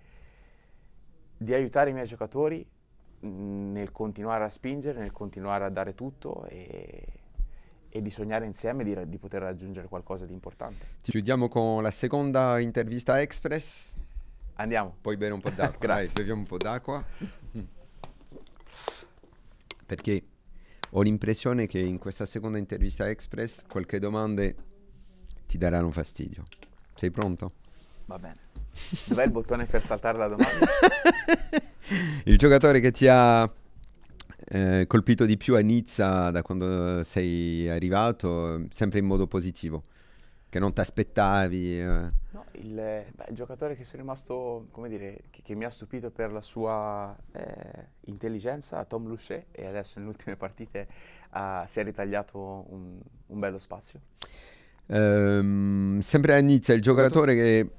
di aiutare i miei giocatori mm, nel continuare a spingere, nel continuare a dare tutto e e di sognare insieme di, di poter raggiungere qualcosa di importante. Ci chiudiamo con la seconda intervista express. Andiamo. Puoi bere un po' *laughs* d'acqua. Grazie. Dai, beviamo un po' d'acqua. Perché ho l'impressione che in questa seconda intervista express qualche domanda ti daranno fastidio. Sei pronto? Va bene. Dov'è il bottone per saltare la domanda? *laughs* il giocatore che ti ha eh, colpito di più a Nizza da quando sei arrivato, sempre in modo positivo? Che non ti aspettavi? Eh. No, il, beh, il, giocatore che sono rimasto, come dire, che, che mi ha stupito per la sua eh, intelligenza, Tom Luchet, e adesso nelle ultime partite si è ritagliato un, un bello spazio. Ehm, sempre a Nizza, il giocatore che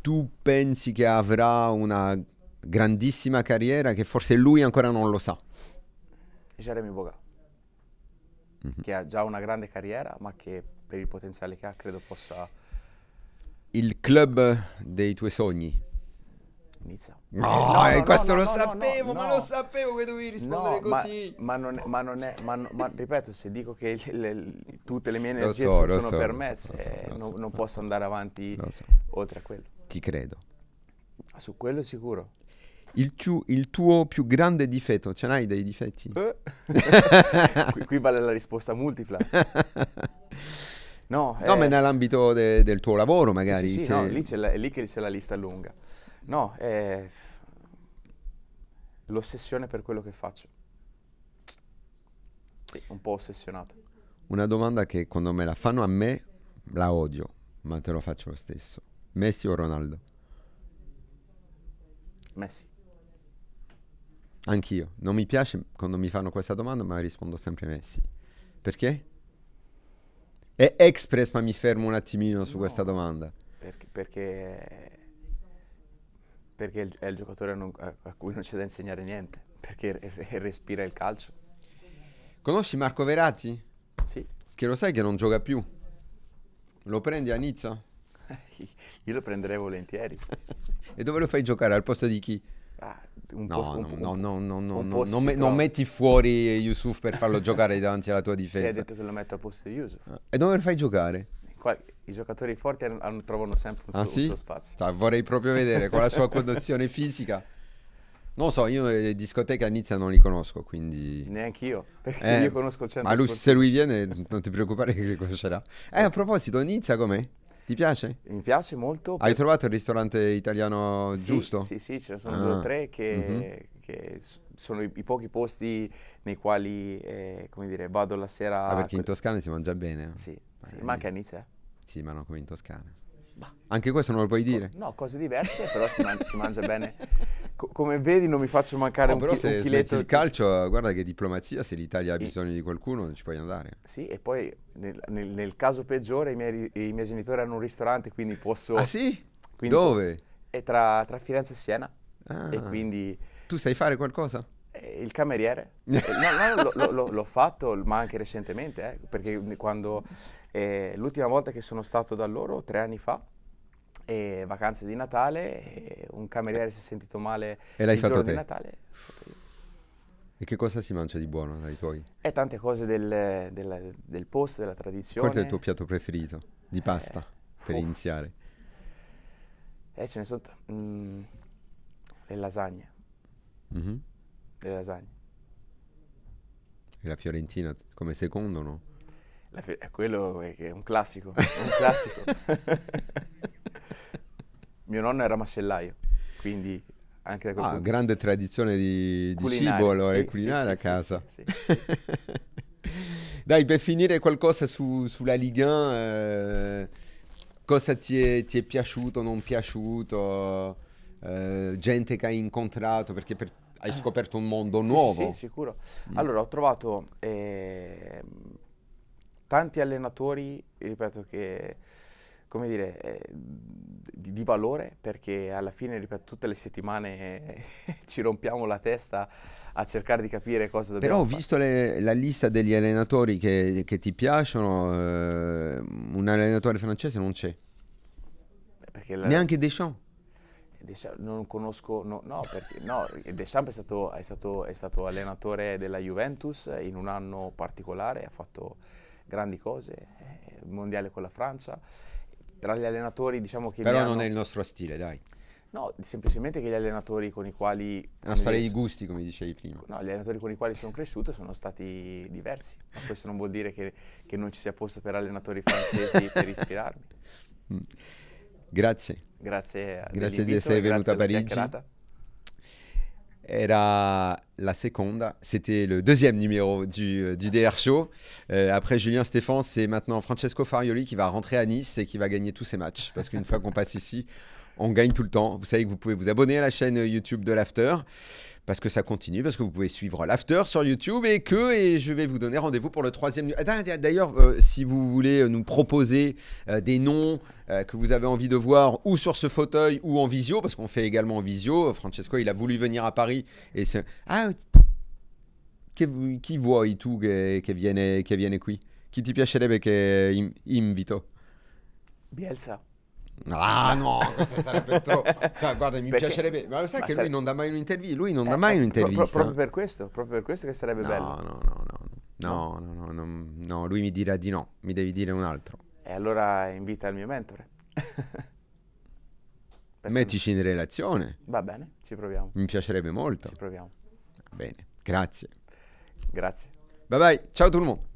tu pensi che avrà una grandissima carriera che forse lui ancora non lo sa? Jeremy Boga, mm-hmm. che ha già una grande carriera, ma che per il potenziale che ha credo possa... Il club dei tuoi sogni? Inizia. No, no, eh, no questo no, lo sapevo, ma lo sapevo che dovevi rispondere così. Ma, ma, non, ma, non è, ma, ma ripeto, se dico che le, le, tutte le mie energie so, sono, so, per me, so, eh, non, non posso andare avanti oltre a quello. Ti credo. Su quello sicuro. Il, tu, il, tuo più grande difetto, ce n'hai dei difetti? Eh. *laughs* qui, qui, vale la risposta multipla. *laughs* No, no eh. ma nell'ambito de, del tuo lavoro magari. Sì, sì, cioè sì no, lì la, è lì che c'è la lista lunga. No, eh, l'ossessione per quello che faccio. Sì, un po' ossessionato. Una domanda che quando me la fanno a me, la odio, ma te lo faccio lo stesso. Messi o Ronaldo? Messi. Anch'io. Non mi piace quando mi fanno questa domanda, ma rispondo sempre Messi. Perché? È express, ma mi fermo un attimino su no, questa domanda. Perché, perché, perché, è il giocatore non, a, cui non c'è da insegnare niente, perché respira il calcio. Conosci Marco Verati? Sì. Che lo sai che non gioca più. Lo prendi a Nizza? *laughs* Io lo prenderei volentieri. *laughs* e dove lo fai giocare? Al posto di chi? Ah, un no, no, no, non, metti fuori Yusuf per farlo giocare davanti alla tua *laughs* difesa. Ti hai detto che lo metto a posto di Yusuf. Eh, e dove lo fai giocare? Qua, I giocatori forti hanno, trovano sempre un, ah, suo, sì? un suo spazio. Cioè, vorrei proprio vedere con la sua *laughs* condizione fisica. Non lo so, io le eh, discoteche a Nizza non li conosco, quindi... Neanche io, perché eh, io conosco il centro Ma lui, se lui viene, non ti preoccupare che li conoscerà. Eh, a proposito, Nizza com'è? Ti piace? Mi piace molto. Hai trovato il ristorante italiano sì, giusto? Sì, sì, ce ne sono ah. due o ah. tre che, mm-hmm. che sono i, i, pochi posti nei quali, eh, come dire, vado la sera... Ah, perché in Toscana si mangia bene. Sì, sì eh, ma anche a Nice. Eh. Sì, ma non come in Toscana. Bah. Anche questo non lo puoi dire? No, cose diverse, però si, man- si mangia bene. *laughs* Co- come vedi non mi faccio mancare no, un, però chi- se un chiletto. il calcio, guarda che diplomazia, se l'Italia ha bisogno di qualcuno non ci puoi andare. Sì, e poi nel, nel, nel caso peggiore i miei, i miei, genitori hanno un ristorante, quindi posso... Ah sì? Quindi Dove? È tra, tra, Firenze e Siena. Ah. E quindi... Tu sai fare qualcosa? Eh, il cameriere? *laughs* Eh, no, no, l'ho, l'ho, l'ho fatto, ma anche recentemente, eh, perché quando eh, l'ultima volta che sono stato da loro, tre anni fa, eh, vacanze di Natale, un cameriere si è sentito male e l'hai il fatto giorno te. di Natale. E che cosa si mangia di buono dai tuoi? E tante cose del, del, del posto, della tradizione. Qual è il tuo piatto preferito di eh, pasta, eh, per uff. iniziare? Eh, ce ne sono... T- mm, le lasagne. Mm-hmm. Le lasagne. E la fiorentina come secondo, no? fe- è quello che è un classico, è un classico. *laughs* Mio nonno era macellaio, quindi anche da quel ah, grande tradizione di, di cibo allora, sì, culinaria sì, a casa. Sì, *laughs* Dai, per finire qualcosa su, sulla Ligue 1, eh, cosa ti è, ti è piaciuto, non piaciuto, eh, gente che hai incontrato, perché per hai scoperto un mondo nuovo. Sì, sì sicuro. Mm. Allora, ho trovato eh, tanti allenatori, ripeto che come dire, eh, di, di, valore perché alla fine, ripeto, tutte le settimane eh, *laughs* ci rompiamo la testa a cercare di capire cosa dobbiamo fare. Però ho visto le, la lista degli allenatori che, che ti piacciono, eh, un allenatore francese non c'è. La... Neanche Deschamps. Deschamps. Non conosco, no, no, perché, no Deschamps è stato, è, stato, è stato allenatore della Juventus in un anno particolare, ha fatto grandi cose, eh, il mondiale con la Francia. Tra gli allenatori diciamo che... Però non hanno... è il nostro stile, dai. No, semplicemente che gli allenatori con i quali... È una storia di gusti, come dicevi prima. No, gli allenatori con i quali sono cresciuto sono stati diversi. Ma questo non vuol dire che, che non ci sia posto per allenatori francesi *laughs* per ispirarmi. Mm. Grazie. Grazie, grazie di essere venuta a Parigi. a la seconde, c'était le deuxième numéro du, euh, DR Show. Euh, après Julien Stéphane, c'est maintenant Francesco Farioli qui va rentrer à Nice et qui va gagner tous ses matchs. Parce qu'une fois qu'on passe ici, on gagne tout le temps. Vous savez que vous pouvez vous abonner à la chaîne YouTube de l'After parce que ça continue, parce que vous pouvez suivre l'after sur YouTube et que et je vais vous donner rendez-vous pour le troisième. Ah, d'ailleurs, euh, si vous voulez nous proposer euh, des noms euh, que vous avez envie de voir ou sur ce fauteuil ou en visio, parce qu'on fait également en visio. Francesco, il a voulu venir à Paris et c'est ah qui, voit et tout qui vient qui vient qui. Qui ti piacerebbe che invito? Bielsa. Ah no, questo sarebbe *laughs* troppo. Cioè, guarda, mi Perché? piacerebbe. Ma lo sai ma che sare... lui non dà mai un'intervista? Lui non eh, dà mai eh, un'intervista. Pro, pro, proprio per questo, proprio per questo che sarebbe no, bello. No, no, no, no, no, no, no, no, lui mi dirà di no, mi devi dire un altro. E allora invita il mio mentore. *laughs* Mettici in relazione. Va bene, ci proviamo. Mi piacerebbe molto. Ci proviamo. bene, grazie. Grazie. Bye bye, ciao tout le monde.